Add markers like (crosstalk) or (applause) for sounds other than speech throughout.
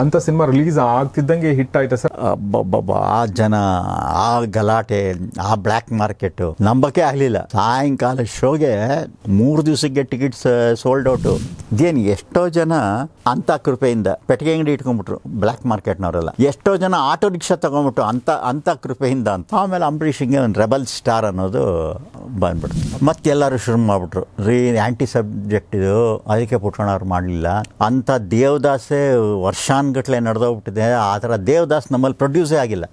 ಅಂತ cinema release ಆಗ್ತಿದ್ದಂಗೆ hit ಆಯ್ತಾ ಸರ್ ಆ ಜನ ಆ ಗಲಾಟೆ ಆ ಬ್ಲ್ಯಾಕ್ ಮಾರ್ಕೆಟ್ ನಂಬಕ್ಕೆ ಆಗಲಿಲ್ಲ ಸಾಯಂಕಾಲ ಶೋಗೆ ಮೂರು ದಿವಸಕ್ಕೆ ಟಿಕೆಟ್ಸ್ ಸೋಲ್ಡ್ ಔಟು ದೇನ್ ಎಷ್ಟೋ ಜನ ಅಂತ ಕೃಪೆಯಿಂದ ಪೆಟ್ಟಿಗೆ ಅಂಗಡಿ ಇಟ್ಕೊಂಡ್ಬಿಟ್ರು ಬ್ಲ್ಯಾಕ್ ಮಾರ್ಕೆಟ್ನವರೆಲ್ಲ ಎಷ್ಟೋ ಜನ ಆಟೋ ರಿಕ್ಷಾ ತಗೊಂಡ್ಬಿಟ್ಟು ಅಂತ ಅಂತ ಕೃಪೆಯಿಂದ ಅಂತ ಆಮೇಲೆ ಹಿಂಗೆ ಒಂದು ರೆಬಲ್ ಸ್ಟಾರ್ ಅನ್ನೋದು ಬಂದ್ಬಿಡ್ತು ಎಲ್ಲರೂ ಶುರು ಮಾಡ್ಬಿಟ್ರು ರೀ ಆ್ಯಂಟಿ ಸಬ್ಜೆಕ್ಟ್ ಇದು ಅದಕ್ಕೆ ಪುಟ್ಕೊಂಡು ಅವ್ರು ಮಾಡಲಿಲ್ಲ ಅಂಥ ದೇವದಾಸೆ ವರ್ಷಾನ್ಗಟ್ಲೆ ನಡೆದೋಗ್ಬಿಟ್ಟಿದೆ ಆ ಥರ ದೇವದಾಸ್ ನಮ್ಮಲ್ಲಿ ಪ್ರೊಡ್ಯೂಸೇ ಆಗಿಲ್ಲ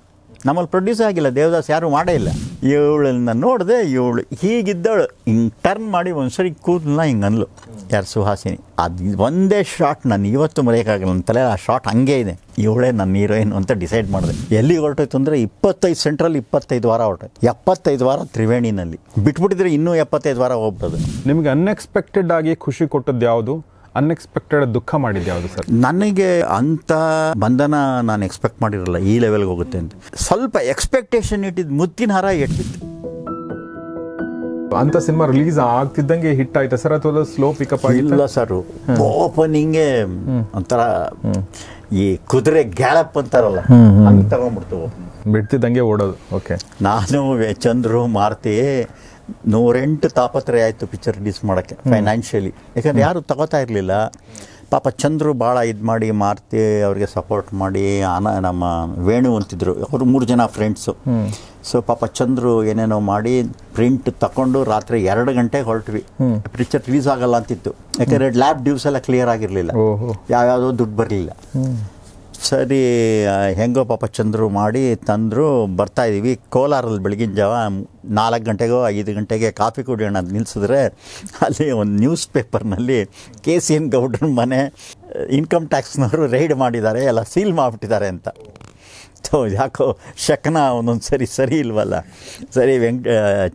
ನಮ್ಮಲ್ಲಿ ಪ್ರೊಡ್ಯೂಸ್ ಆಗಿಲ್ಲ ದೇವದಾಸ್ ಯಾರೂ ಮಾಡೇ ಇಲ್ಲ ಇವಳನ್ನ ನೋಡಿದೆ ಇವಳು ಹೀಗಿದ್ದಳು ಹಿಂಗೆ ಟರ್ನ್ ಮಾಡಿ ಒಂದ್ಸರಿ ಸರಿ ಹಿಂಗೆ ಅನ್ಲು ಯಾರು ಸುಹಾಸಿನಿ ಅದು ಒಂದೇ ಶಾಟ್ ನಾನು ಇವತ್ತು ಮರೆಯೋಕ್ಕಾಗಲ್ಲ ನನ್ನ ತಲೆ ಆ ಶಾಟ್ ಹಂಗೆ ಇದೆ ಇವಳೇ ನನ್ನ ಹೀರೋಯಿನ್ ಅಂತ ಡಿಸೈಡ್ ಮಾಡಿದೆ ಎಲ್ಲಿ ಹೊರಟೋಯ್ತು ಅಂದರೆ ಇಪ್ಪತ್ತೈದು ಸೆಂಟ್ರಲ್ಲಿ ಇಪ್ಪತ್ತೈದು ವಾರ ಹೊರಟೋಯ್ತು ಎಪ್ಪತ್ತೈದು ವಾರ ತ್ರಿವೇಣಿನಲ್ಲಿ ಬಿಟ್ಬಿಟ್ಟಿದ್ರೆ ಇನ್ನೂ ಎಪ್ಪತ್ತೈದು ವಾರ ಹೋಗ್ಬೋದು ನಿಮಗೆ ಅನ್ಎಕ್ಸ್ಪೆಕ್ಟೆಡ್ ಆಗಿ ಖುಷಿ ಕೊಟ್ಟದ್ದು ಯಾವುದು ಅನ್ಎಕ್ಸ್ಪೆಕ್ಟೆಡ್ ದುಃಖ ಮಾಡಿದ್ದೆ ಯಾವುದು ಸರ್ ನನಗೆ ಅಂತ ಬಂಧನ ನಾನು ಎಕ್ಸ್ಪೆಕ್ಟ್ ಮಾಡಿರಲ್ಲ ಈ ಲೆವೆಲ್ಗೆ ಹೋಗುತ್ತೆ ಅಂತ ಸ್ವಲ್ಪ ಎಕ್ಸ್ಪೆಕ್ಟೇಷನ್ ಇಟ್ಟಿದ್ದು ಮುತ್ತಿನ ಹರ ಎಟ್ಟಿತ್ತು ಅಂತ ಸಿನಿಮಾ ರಿಲೀಸ್ ಆಗ್ತಿದ್ದಂಗೆ ಹಿಟ್ ಆಯ್ತು ಸರ್ ಅಥವಾ ಸ್ಲೋ ಪಿಕಪ್ ಆಗಿಲ್ಲ ಸರ್ ಓಪನಿಂಗೆ ಒಂಥರ ಈ ಕುದುರೆ ಗ್ಯಾಳಪ್ ಅಂತಾರಲ್ಲ ಹಂಗೆ ತಗೊಂಡ್ಬಿಡ್ತು ಬಿಡ್ತಿದ್ದಂಗೆ ಓಡೋದು ಓಕೆ ನಾನು ಚಂದ್ರು ಮಾರ್ತಿ ನೂರೆಂಟು ತಾಪತ್ರಯ ಆಯಿತು ಪಿಕ್ಚರ್ ರಿಲೀಸ್ ಮಾಡೋಕ್ಕೆ ಫೈನಾನ್ಷಿಯಲಿ ಯಾಕಂದರೆ ಯಾರು ತಗೋತಾ ಇರಲಿಲ್ಲ ಪಾಪ ಚಂದ್ರು ಭಾಳ ಇದು ಮಾಡಿ ಮಾರ್ತಿ ಅವರಿಗೆ ಸಪೋರ್ಟ್ ಮಾಡಿ ಆನ ನಮ್ಮ ವೇಣು ಅಂತಿದ್ರು ಅವರು ಮೂರು ಜನ ಫ್ರೆಂಡ್ಸು ಸೊ ಪಾಪ ಚಂದ್ರು ಏನೇನೋ ಮಾಡಿ ಪ್ರಿಂಟ್ ತಗೊಂಡು ರಾತ್ರಿ ಎರಡು ಗಂಟೆಗೆ ಹೊರಟ್ವಿ ಪಿಕ್ಚರ್ ರಿಲೀಸ್ ಆಗಲ್ಲ ಅಂತಿತ್ತು ಯಾಕಂದ್ರೆ ಲ್ಯಾಬ್ ಡ್ಯೂಸ್ ಎಲ್ಲ ಕ್ಲಿಯರ್ ಆಗಿರಲಿಲ್ಲ ಯಾವ್ಯಾವುದೋ ದುಡ್ಡು ಬರಲಿಲ್ಲ ಸರಿ ಹೆಂಗೋ ಪಾಪ ಚಂದ್ರು ಮಾಡಿ ತಂದರು ಬರ್ತಾಯಿದ್ದೀವಿ ಕೋಲಾರಲ್ಲಿ ಬೆಳಗಿನ ಜಾವ ನಾಲ್ಕು ಗಂಟೆಗೋ ಐದು ಗಂಟೆಗೆ ಕಾಫಿ ಕುಡಿಯೋಣ ಅಂತ ನಿಲ್ಲಿಸಿದ್ರೆ ಅಲ್ಲಿ ಒಂದು ನ್ಯೂಸ್ ಪೇಪರ್ನಲ್ಲಿ ಕೆ ಸಿ ಎನ್ ಗೌಡ್ರ ಮನೆ ಇನ್ಕಮ್ ಟ್ಯಾಕ್ಸ್ನವರು ರೈಡ್ ಮಾಡಿದ್ದಾರೆ ಎಲ್ಲ ಸೀಲ್ ಮಾಡಿಬಿಟ್ಟಿದ್ದಾರೆ ಅಂತ ಸೊ ಯಾಕೋ ಶಕನ ಒಂದೊಂದು ಸರಿ ಸರಿ ಇಲ್ವಲ್ಲ ಸರಿ ವೆಂಕ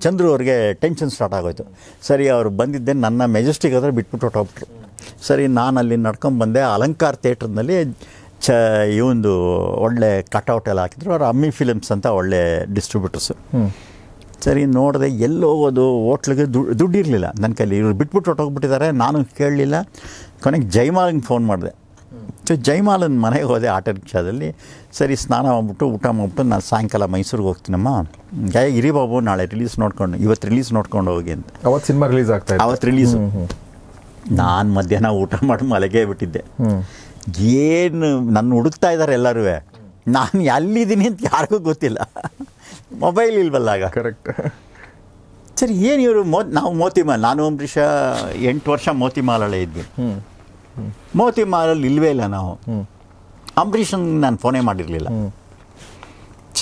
ಚಂದ್ರು ಅವ್ರಿಗೆ ಟೆನ್ಷನ್ ಸ್ಟಾರ್ಟ್ ಆಗೋಯ್ತು ಸರಿ ಅವರು ಬಂದಿದ್ದೆ ನನ್ನ ಮೆಜೆಸ್ಟಿಕ್ ಹತ್ರ ಬಿಟ್ಬಿಟ್ಟು ಹೊಟ್ಟೋಗ್ಬಿಟ್ರು ಸರಿ ನಾನು ಅಲ್ಲಿ ನಡ್ಕೊಂಡು ಬಂದೆ ಅಲಂಕಾರ ಥಿಯೇಟ್ರ್ನಲ್ಲಿ ಚ ಇವೊಂದು ಒಳ್ಳೆ ಕಟೌಟ್ ಎಲ್ಲ ಹಾಕಿದ್ರು ಅವ್ರು ಅಮ್ಮಿ ಫಿಲಮ್ಸ್ ಅಂತ ಒಳ್ಳೆ ಡಿಸ್ಟ್ರಿಬ್ಯೂಟರ್ಸು ಸರಿ ನೋಡಿದೆ ಎಲ್ಲಿ ಹೋಗೋದು ಹೋಟ್ಲಿಗೆ ದುಡ್ಡು ದುಡ್ಡಿರಲಿಲ್ಲ ನನ್ನ ಕೈಲಿ ಇವ್ರು ಬಿಟ್ಬಿಟ್ಟು ಹೊಟ್ಟೋಗ್ಬಿಟ್ಟಿದ್ದಾರೆ ನಾನು ಕೇಳಲಿಲ್ಲ ಕೊನೆಗೆ ಜೈಮಾಲಿಂಗ್ ಫೋನ್ ಮಾಡಿದೆ ಸೊ ಜೈಮಾಲನ್ ಮನೆಗೆ ಹೋದೆ ಆಟೋ ರಿಕ್ಷಾದಲ್ಲಿ ಸರಿ ಸ್ನಾನ ಮಾಡ್ಬಿಟ್ಟು ಊಟ ಮಾಡಿಬಿಟ್ಟು ನಾನು ಸಾಯಂಕಾಲ ಮೈಸೂರಿಗೆ ಹೋಗ್ತೀನಮ್ಮ ಗಾಯ ಇರಿ ಬಾಬು ನಾಳೆ ರಿಲೀಸ್ ನೋಡ್ಕೊಂಡು ಇವತ್ತು ರಿಲೀಸ್ ನೋಡ್ಕೊಂಡು ಹೋಗಿ ಅಂತ ಅವತ್ತು ಸಿನಿಮಾ ರಿಲೀಸ್ ಆಗ್ತಾ ಅವತ್ತು ರಿಲೀಸು ನಾನು ಮಧ್ಯಾಹ್ನ ಊಟ ಮಾಡಿ ಮಲಗೇ ಬಿಟ್ಟಿದ್ದೆ ಏನು ನನ್ನ ಹುಡುಕ್ತಾ ಇದ್ದಾರೆ ಎಲ್ಲರೂ ನಾನು ಎಲ್ಲಿದ್ದೀನಿ ಅಂತ ಯಾರಿಗೂ ಗೊತ್ತಿಲ್ಲ ಮೊಬೈಲ್ ಇಲ್ವಲ್ಲ ಆಗ ಕರೆಕ್ಟ್ ಸರಿ ಏನು ಇವರು ಮೋ ನಾವು ಮಾಲ್ ನಾನು ಅಂಬರೀಷ ಎಂಟು ವರ್ಷ ಮೋತಿಮಾಲಲ್ಲೇ ಇದ್ವಿ ಮೋತಿಮಾಲಲ್ಲಿ ಇಲ್ವೇ ಇಲ್ಲ ನಾವು ಅಂಬರೀಷನ್ ನಾನು ಫೋನೇ ಮಾಡಿರಲಿಲ್ಲ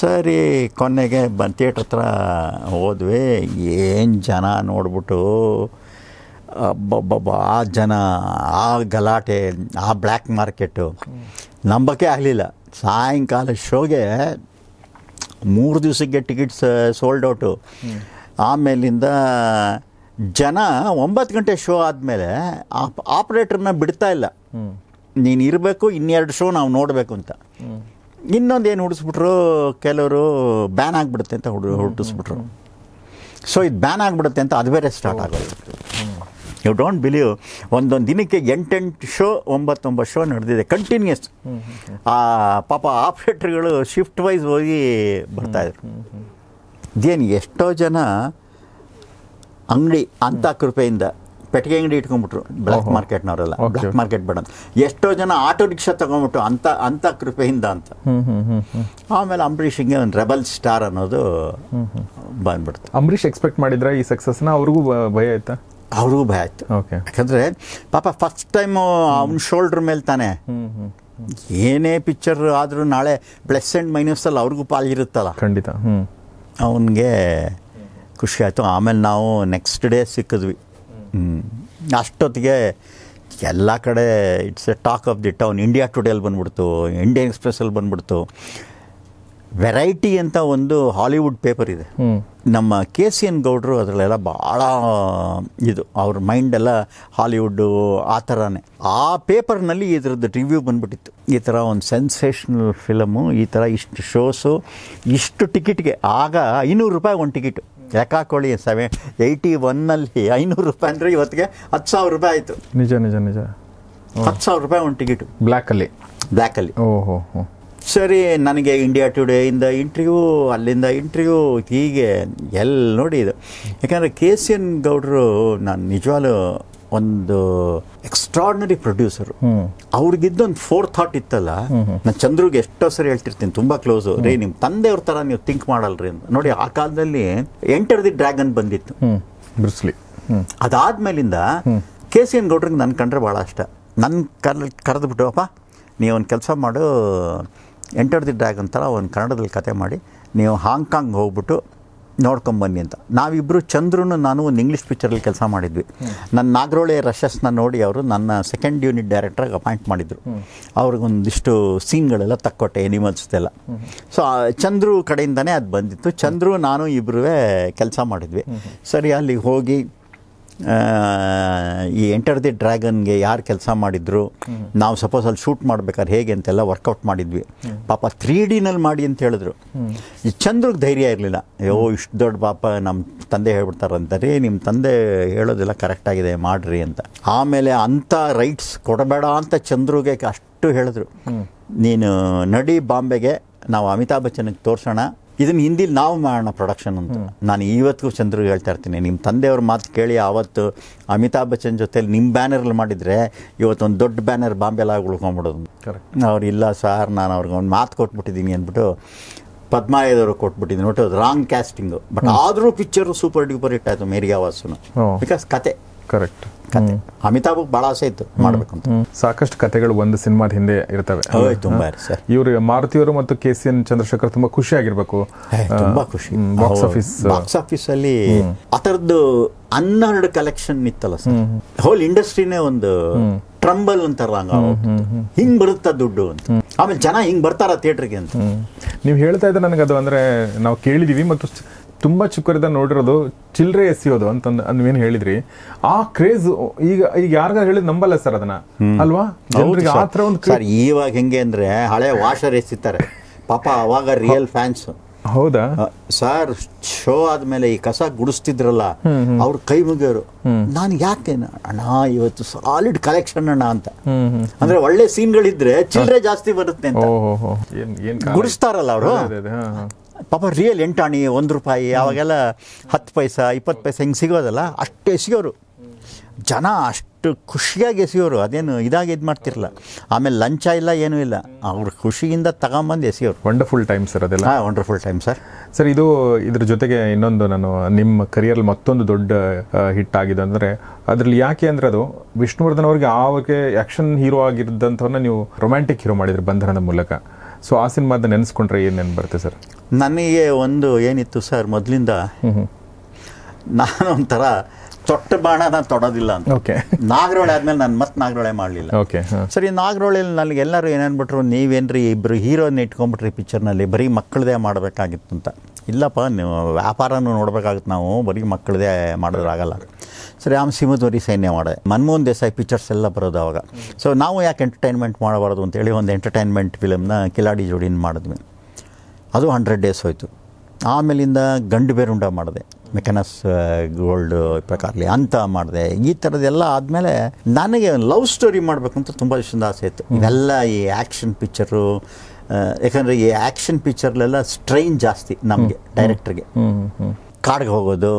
ಸರಿ ಕೊನೆಗೆ ಬ ಥಿಯೇಟ್ರ್ ಹತ್ರ ಹೋದ್ವಿ ಏನು ಜನ ನೋಡ್ಬಿಟ್ಟು ಬಬ್ಬ ಆ ಜನ ಆ ಗಲಾಟೆ ಆ ಬ್ಲ್ಯಾಕ್ ಮಾರ್ಕೆಟು ನಂಬಕ್ಕೆ ಆಗಲಿಲ್ಲ ಸಾಯಂಕಾಲ ಶೋಗೆ ಮೂರು ದಿವಸಕ್ಕೆ ಟಿಕೆಟ್ಸ್ ಸೋಲ್ಡ್ ಔಟು ಆಮೇಲಿಂದ ಜನ ಒಂಬತ್ತು ಗಂಟೆ ಶೋ ಆದಮೇಲೆ ಆಪ್ ಆಪ್ರೇಟರ್ನ ಬಿಡ್ತಾ ಇಲ್ಲ ನೀನು ಇರಬೇಕು ಇನ್ನೆರಡು ಶೋ ನಾವು ನೋಡಬೇಕು ಅಂತ ಇನ್ನೊಂದು ಏನು ಹುಡಿಸ್ಬಿಟ್ರು ಕೆಲವರು ಬ್ಯಾನ್ ಆಗಿಬಿಡುತ್ತೆ ಅಂತ ಹುಡು ಹುಟ್ಟಿಸ್ಬಿಟ್ರು ಸೊ ಇದು ಬ್ಯಾನ್ ಆಗಿಬಿಡುತ್ತೆ ಅಂತ ಅದು ಬೇರೆ ಸ್ಟಾರ್ಟ್ ಆಗೋದು ಯು ಡೋಂಟ್ ಬಿಲೀವ್ ಒಂದೊಂದು ದಿನಕ್ಕೆ ಎಂಟೆಂಟು ಶೋ ಒಂಬತ್ತೊಂಬತ್ತು ಶೋ ನಡೆದಿದೆ ಕಂಟಿನ್ಯೂಸ್ ಆ ಪಾಪ ಆಪ್ರೇಟ್ರ್ಗಳು ಶಿಫ್ಟ್ ವೈಸ್ ಹೋಗಿ ಬರ್ತಾಯಿದ್ರು ಇದೇನು ಎಷ್ಟೋ ಜನ ಅಂಗಡಿ ಅಂತ ಕೃಪೆಯಿಂದ ಪೆಟ್ಟಿಗೆ ಅಂಗಡಿ ಇಟ್ಕೊಂಡ್ಬಿಟ್ರು ಬ್ಲಾಕ್ ಮಾರ್ಕೆಟ್ನವರೆಲ್ಲ ಬ್ಲಾಕ್ ಮಾರ್ಕೆಟ್ ಬೇಡ ಎಷ್ಟೋ ಜನ ಆಟೋ ರಿಕ್ಷಾ ತೊಗೊಂಬಿಟ್ಟು ಅಂತ ಅಂತ ಕೃಪೆಯಿಂದ ಅಂತ ಆಮೇಲೆ ಅಂಬರೀಷ್ ಹಿಂಗೆ ಒಂದು ರೆಬಲ್ ಸ್ಟಾರ್ ಅನ್ನೋದು ಬಂದ್ಬಿಡ್ತು ಅಂಬರೀಷ್ ಎಕ್ಸ್ಪೆಕ್ಟ್ ಮಾಡಿದ್ರೆ ಈ ಸಕ್ಸಸ್ನ ಅವ್ರಿಗೂ ಭಯ ಆಯ್ತಾ ಅವ್ರಿಗೂ ಭಯ ಆಯಿತು ಯಾಕಂದರೆ ಪಾಪ ಫಸ್ಟ್ ಟೈಮು ಅವ್ನ ಶೋಲ್ಡ್ರ್ ಮೇಲೆ ತಾನೆ ಏನೇ ಪಿಕ್ಚರ್ ಆದರೂ ನಾಳೆ ಪ್ಲಸ್ ಆ್ಯಂಡ್ ಮೈನಸಲ್ಲಿ ಅವ್ರಿಗೂ ಇರುತ್ತಲ್ಲ ಖಂಡಿತ ಅವನಿಗೆ ಖುಷಿ ಆಯಿತು ಆಮೇಲೆ ನಾವು ನೆಕ್ಸ್ಟ್ ಡೇ ಸಿಕ್ಕಿದ್ವಿ ಅಷ್ಟೊತ್ತಿಗೆ ಎಲ್ಲ ಕಡೆ it's a talk of the town India ಟುಡೇಲಿ ಬಂದ್ಬಿಡ್ತು ಇಂಡಿಯನ್ ಎಕ್ಸ್ಪ್ರೆಸ್ಸಲ್ಲಿ ಬಂದ್ಬಿಡ್ತು ವೆರೈಟಿ ಅಂತ ಒಂದು ಹಾಲಿವುಡ್ ಪೇಪರ್ ಇದೆ ನಮ್ಮ ಕೆ ಸಿ ಎನ್ ಗೌಡ್ರು ಅದರಲ್ಲೆಲ್ಲ ಭಾಳ ಇದು ಅವ್ರ ಮೈಂಡೆಲ್ಲ ಹಾಲಿವುಡ್ಡು ಆ ಥರನೇ ಆ ಪೇಪರ್ನಲ್ಲಿ ಇದ್ರದ್ದು ರಿವ್ಯೂ ಬಂದ್ಬಿಟ್ಟಿತ್ತು ಈ ಥರ ಒಂದು ಸೆನ್ಸೇಷನಲ್ ಫಿಲಮು ಈ ಥರ ಇಷ್ಟು ಶೋಸು ಇಷ್ಟು ಟಿಕೆಟ್ಗೆ ಆಗ ಐನೂರು ರೂಪಾಯಿ ಒಂದು ಟಿಕೆಟು ಯಾಕೆ ಹಾಕೊಳ್ಳಿ ಸೆವೆ ಏಯ್ಟಿ ಒನ್ನಲ್ಲಿ ಐನೂರು ರೂಪಾಯಿ ಅಂದರೆ ಇವತ್ತಿಗೆ ಹತ್ತು ಸಾವಿರ ರೂಪಾಯಿ ಆಯಿತು ನಿಜ ನಿಜ ನಿಜ ಹತ್ತು ಸಾವಿರ ರೂಪಾಯಿ ಒಂದು ಟಿಕೆಟು ಬ್ಲ್ಯಾಕಲ್ಲಿ ಬ್ಲ್ಯಾಕಲ್ಲಿ ಓಹೋ ಸರಿ ನನಗೆ ಇಂಡಿಯಾ ಟುಡೇಯಿಂದ ಇಂಟ್ರ್ವ್ಯೂ ಅಲ್ಲಿಂದ ಇಂಟ್ರ್ವ್ಯೂ ಹೀಗೆ ಎಲ್ಲಿ ನೋಡಿ ಇದು ಯಾಕಂದರೆ ಕೆ ಸಿ ಎನ್ ಗೌಡರು ನಾನು ನಿಜವಾಗ್ಲೂ ಒಂದು ಎಕ್ಸ್ಟ್ರಾಡ್ನರಿ ಪ್ರೊಡ್ಯೂಸರು ಅವ್ರಿಗಿದ್ದೊಂದು ಫೋರ್ ಥಾಟ್ ಇತ್ತಲ್ಲ ನಾನು ಚಂದ್ರಿಗೆ ಎಷ್ಟೋ ಸರಿ ಹೇಳ್ತಿರ್ತೀನಿ ತುಂಬ ಕ್ಲೋಸು ರೀ ನಿಮ್ಮ ತಂದೆಯವ್ರ ಥರ ನೀವು ಥಿಂಕ್ ಮಾಡಲ್ರಿ ಅಂತ ನೋಡಿ ಆ ಕಾಲದಲ್ಲಿ ಎಂಟರ್ ದಿ ಡ್ರ್ಯಾಗನ್ ಬಂದಿತ್ತು ಬ್ರಿಸ್ಲಿ ಅದಾದ್ಮೇಲಿಂದ ಕೆ ಸಿ ಎನ್ ಗೌಡ್ರಿಗೆ ನನ್ನ ಕಂಡ್ರೆ ಭಾಳ ಇಷ್ಟ ನನ್ನ ಕರ್ ಕರೆದ್ಬಿಟ್ಟು ಅಪ್ಪ ನೀವೊಂದು ಕೆಲಸ ಮಾಡು ಎಂಟರ್ ದಿ ಡ್ರ್ಯಾಗನ್ ಥರ ಒಂದು ಕನ್ನಡದಲ್ಲಿ ಕತೆ ಮಾಡಿ ನೀವು ಹಾಂಗ್ಕಾಂಗ್ ಹೋಗ್ಬಿಟ್ಟು ನೋಡ್ಕೊಂಬನ್ನಿ ಅಂತ ನಾವಿಬ್ಬರು ಚಂದ್ರು ನಾನು ಒಂದು ಇಂಗ್ಲೀಷ್ ಪಿಕ್ಚರಲ್ಲಿ ಕೆಲಸ ಮಾಡಿದ್ವಿ ನನ್ನ ನಾಗರೋಳೆ ರಶಸ್ನ ನೋಡಿ ಅವರು ನನ್ನ ಸೆಕೆಂಡ್ ಯೂನಿಟ್ ಡೈರೆಕ್ಟ್ರಾಗಿ ಅಪಾಯಿಂಟ್ ಮಾಡಿದರು ಅವ್ರಿಗೊಂದಿಷ್ಟು ಸೀನ್ಗಳೆಲ್ಲ ತಕ್ಕೊಟ್ಟೆ ಎನಿಮಲ್ಸ್ದೆಲ್ಲ ಸೊ ಚಂದ್ರು ಕಡೆಯಿಂದನೇ ಅದು ಬಂದಿತ್ತು ಚಂದ್ರು ನಾನು ಇಬ್ಬರೂ ಕೆಲಸ ಮಾಡಿದ್ವಿ ಸರಿ ಅಲ್ಲಿಗೆ ಹೋಗಿ ಈ ಎಂಟರ್ ದಿ ಡ್ರ್ಯಾಗನ್ಗೆ ಯಾರು ಕೆಲಸ ಮಾಡಿದ್ರು ನಾವು ಸಪೋಸ್ ಅಲ್ಲಿ ಶೂಟ್ ಮಾಡ್ಬೇಕಾದ್ರೆ ಹೇಗೆ ಅಂತೆಲ್ಲ ವರ್ಕೌಟ್ ಮಾಡಿದ್ವಿ ಪಾಪ ತ್ರೀ ಡಿನಲ್ಲಿ ಮಾಡಿ ಅಂತ ಹೇಳಿದ್ರು ಈ ಚಂದ್ರಗೆ ಧೈರ್ಯ ಇರಲಿಲ್ಲ ಅಯ್ಯೋ ಇಷ್ಟು ದೊಡ್ಡ ಪಾಪ ನಮ್ಮ ತಂದೆ ಹೇಳ್ಬಿಡ್ತಾರಂತಾರೆ ನಿಮ್ಮ ತಂದೆ ಹೇಳೋದಿಲ್ಲ ಕರೆಕ್ಟಾಗಿದೆ ಮಾಡಿರಿ ಅಂತ ಆಮೇಲೆ ಅಂಥ ರೈಟ್ಸ್ ಕೊಡಬೇಡ ಅಂತ ಚಂದ್ರುಗೆ ಅಷ್ಟು ಹೇಳಿದ್ರು ನೀನು ನಡಿ ಬಾಂಬೆಗೆ ನಾವು ಅಮಿತಾಬ್ ಬಚ್ಚನಿಗೆ ತೋರಿಸೋಣ ಇದನ್ನ ಹಿಂದಿಲಿ ನಾವು ಮಾಡೋಣ ಪ್ರೊಡಕ್ಷನ್ ಅಂತ ನಾನು ಇವತ್ತಿಗೂ ಚಂದ್ರು ಹೇಳ್ತಾ ಇರ್ತೀನಿ ನಿಮ್ಮ ತಂದೆಯವ್ರ ಮಾತು ಕೇಳಿ ಆವತ್ತು ಅಮಿತಾಬ್ ಬಚ್ಚನ್ ಜೊತೆಲಿ ನಿಮ್ಮ ಬ್ಯಾನರಲ್ಲಿ ಮಾಡಿದರೆ ಇವತ್ತೊಂದು ದೊಡ್ಡ ಬ್ಯಾನರ್ ಬಾಂಬೆಲಾಗಿ ಉಳ್ಕೊಂಬಿಡೋದು ಅವ್ರು ಇಲ್ಲ ಸರ್ ನಾನು ಅವ್ರಿಗೆ ಒಂದು ಮಾತು ಕೊಟ್ಬಿಟ್ಟಿದ್ದೀನಿ ಅಂದ್ಬಿಟ್ಟು ಪದ್ಮಾಯದವರು ಕೊಟ್ಬಿಟ್ಟಿದ್ದೀನಿ ಅದು ರಾಂಗ್ ಕ್ಯಾಸ್ಟಿಂಗು ಬಟ್ ಆದರೂ ಪಿಕ್ಚರು ಸೂಪರ್ ಡ್ಯೂಪರ್ ಹಿಟ್ ಆಯಿತು ಮೇರಿ ಆವಾಸನು ಬಿಕಾಸ್ ಕತೆ ಕರೆಕ್ಟ್ ಕತೆ ಅಮಿತಾಬ್ ಬಹಳ ಆಸೆ ಇತ್ತು ಮಾಡಬೇಕು ಅಂತ ಸಾಕಷ್ಟು ಕತೆಗಳು ಒಂದು ಸಿನಿಮಾದ ಹಿಂದೆ ಇರ್ತವೆ ತುಂಬಾ ಸರ್ ಇವರು ಮಾರುತಿಯವರು ಮತ್ತು ಕೆ ಸಿ ಎನ್ ಚಂದ್ರಶೇಖರ್ ತುಂಬಾ ಖುಷಿ ಆಗಿರ್ಬೇಕು ತುಂಬಾ ಖುಷಿ ಬಾಕ್ಸ್ ಆಫೀಸ್ ಬಾಕ್ಸ್ ಆಫೀಸ್ ಅಲ್ಲಿ ಅತರದ್ದು ಹನ್ನೆರಡು ಕಲೆಕ್ಷನ್ ಇತ್ತಲ್ಲ ಸರ್ ಹೋಲ್ ಇಂಡಸ್ಟ್ರಿನೇ ಒಂದು ಟ್ರಂಬಲ್ ಅಂತಾರಲ್ಲ ಹಿಂಗ್ ಬರುತ್ತಾ ದುಡ್ಡು ಅಂತ ಆಮೇಲೆ ಜನ ಹಿಂಗ್ ಬರ್ತಾರ ಥಿಯೇಟರ್ಗೆ ಅಂತ ನೀವು ಹೇಳ್ತಾ ಇದ್ರೆ ನನಗೆ ಅದು ಅಂದ್ರೆ ನಾವು ಕೇಳಿದೀವಿ ಮತ್ತು ತುಂಬ ಚಿಕ್ಕವರಿಂದ ನೋಡಿರೋದು ಚಿಲ್ಲರೆ ಎಸೆಯೋದು ಅಂತಂದು ನೀವೇನು ಹೇಳಿದ್ರಿ ಆ ಕ್ರೇಜ್ ಈಗ ಈಗ ಯಾರಿಗಾರು ಹೇಳಿದ್ ನಂಬಲ್ಲ ಸರ್ ಅದನ್ನ ಅಲ್ವಾ ಜನರಿಗೆ ಆ ಥರ ಒಂದು ಸರ್ ಇವಾಗ ಹೆಂಗೆ ಅಂದ್ರೆ ಹಳೆ ವಾಷರ್ ಎಸಿತಾರೆ ಪಾಪ ಅವಾಗ ರಿಯಲ್ ಫ್ಯಾನ್ಸ್ ಹೌದಾ ಸರ್ ಶೋ ಆದ್ಮೇಲೆ ಈ ಕಸ ಗುಡಿಸ್ತಿದ್ರಲ್ಲ ಅವ್ರ ಕೈ ಮುಗಿಯೋರು ನಾನು ಯಾಕೆ ಅಣ್ಣ ಇವತ್ತು ಸಾಲಿಡ್ ಕಲೆಕ್ಷನ್ ಅಣ್ಣ ಅಂತ ಅಂದ್ರೆ ಒಳ್ಳೆ ಸೀನ್ಗಳಿದ್ರೆ ಚಿಲ್ಲರೆ ಜಾಸ್ತಿ ಬರುತ್ತೆ ಗುಡಿಸ್ತಾರಲ್ಲ ಅವರು ಪಾಪ ರಿಯಲ್ ಎಂಟಾಣಿ ಒಂದು ರೂಪಾಯಿ ಅವಾಗೆಲ್ಲ ಹತ್ತು ಪೈಸ ಇಪ್ಪತ್ತು ಪೈಸೆ ಹಿಂಗೆ ಸಿಗೋದಲ್ಲ ಅಷ್ಟು ಎಸೆಯೋರು ಜನ ಅಷ್ಟು ಖುಷಿಯಾಗಿ ಎಸೆಯೋರು ಅದೇನು ಇದಾಗಿ ಇದು ಮಾಡ್ತಿರಲ್ಲ ಆಮೇಲೆ ಲಂಚ ಇಲ್ಲ ಏನೂ ಇಲ್ಲ ಅವ್ರ ಖುಷಿಯಿಂದ ತಗೊಂಬಂದು ಎಸೆಯೋರು ವಂಡರ್ಫುಲ್ ಟೈಮ್ ಸರ್ ಅದೆಲ್ಲ ಹಾಂ ವಂಡರ್ಫುಲ್ ಟೈಮ್ ಸರ್ ಸರ್ ಇದು ಇದ್ರ ಜೊತೆಗೆ ಇನ್ನೊಂದು ನಾನು ನಿಮ್ಮ ಕರಿಯರಲ್ಲಿ ಮತ್ತೊಂದು ದೊಡ್ಡ ಹಿಟ್ ಆಗಿದೆ ಅಂದರೆ ಅದರಲ್ಲಿ ಯಾಕೆ ಅಂದರೆ ಅದು ವಿಷ್ಣುವರ್ಧನ್ ಅವ್ರಿಗೆ ಆವಾಗ ಆ್ಯಕ್ಷನ್ ಹೀರೋ ಆಗಿದ್ದಂಥವನ್ನ ನೀವು ರೊಮ್ಯಾಂಟಿಕ್ ಹೀರೋ ಮಾಡಿದ್ರಿ ಬಂಧನದ ಮೂಲಕ ಸೊ ಆ ಸಿನಿಮಾದ ನೆನೆಸ್ಕೊಂಡ್ರೆ ಏನು ಬರುತ್ತೆ ಸರ್ ನನಗೆ ಒಂದು ಏನಿತ್ತು ಸರ್ ಮೊದಲಿಂದ ಒಂಥರ ತೊಟ್ಟ ಬಾಣ ನಾನು ತೊಡೋದಿಲ್ಲ ಅಂತ ಓಕೆ ನಾಗರೋಳೆ ಆದಮೇಲೆ ನಾನು ಮತ್ತೆ ನಾಗರೋಳೆ ಮಾಡಲಿಲ್ಲ ಓಕೆ ಸರಿ ನಾಗರೋಳೆಯಲ್ಲಿ ನನಗೆ ಎಲ್ಲರೂ ಏನನ್ಬಿಟ್ರು ನೀವೇನ್ರಿ ಇಬ್ಬರು ಹೀರೋನ ಇಟ್ಕೊಂಡ್ಬಿಟ್ರಿ ಪಿಕ್ಚರ್ನಲ್ಲಿ ಬರೀ ಮಕ್ಕಳದೇ ಮಾಡಬೇಕಾಗಿತ್ತು ಅಂತ ಇಲ್ಲಪ್ಪ ನೀವು ವ್ಯಾಪಾರನೂ ನೋಡ್ಬೇಕಾಗುತ್ತೆ ನಾವು ಬರೀ ಮಕ್ಕಳದೇ ಮಾಡೋದ್ರಾಗಲ್ಲ ಶ್ರೀರಾಮ್ ಸಿಮುದ್ವರಿ ಸೈನ್ಯ ಮಾಡಿದೆ ಮನಮೋಹನ್ ದೇಸಾಯಿ ಪಿಕ್ಚರ್ಸ್ ಎಲ್ಲ ಬರೋದು ಅವಾಗ ಸೊ ನಾವು ಯಾಕೆ ಎಂಟರ್ಟೈನ್ಮೆಂಟ್ ಮಾಡಬಾರ್ದು ಅಂತೇಳಿ ಒಂದು ಎಂಟರ್ಟೈನ್ಮೆಂಟ್ ಫಿಲಮ್ನ ಕಿಲಾಡಿ ಜೋಡಿನ ಮಾಡಿದ್ವಿ ಅದು ಹಂಡ್ರೆಡ್ ಡೇಸ್ ಹೋಯಿತು ಆಮೇಲಿಂದ ಗಂಡು ಬೇರುಂಡ ಮಾಡಿದೆ ಮೆಕನಸ್ ಗೋಲ್ಡ್ ಪ್ರಕಾರಲಿ ಅಂತ ಮಾಡಿದೆ ಈ ಥರದ್ದೆಲ್ಲ ಆದಮೇಲೆ ನನಗೆ ಲವ್ ಸ್ಟೋರಿ ಮಾಡಬೇಕು ಅಂತ ತುಂಬ ಇಷ್ಟೊಂದು ಆಸೆ ಇತ್ತು ಇವೆಲ್ಲ ಈ ಆ್ಯಕ್ಷನ್ ಪಿಕ್ಚರು ಯಾಕಂದರೆ ಈ ಆ್ಯಕ್ಷನ್ ಪಿಕ್ಚರ್ಲೆಲ್ಲ ಸ್ಟ್ರೈನ್ ಜಾಸ್ತಿ ನಮಗೆ ಡೈರೆಕ್ಟ್ರಿಗೆ ಕಾಡಿಗೆ ಹೋಗೋದು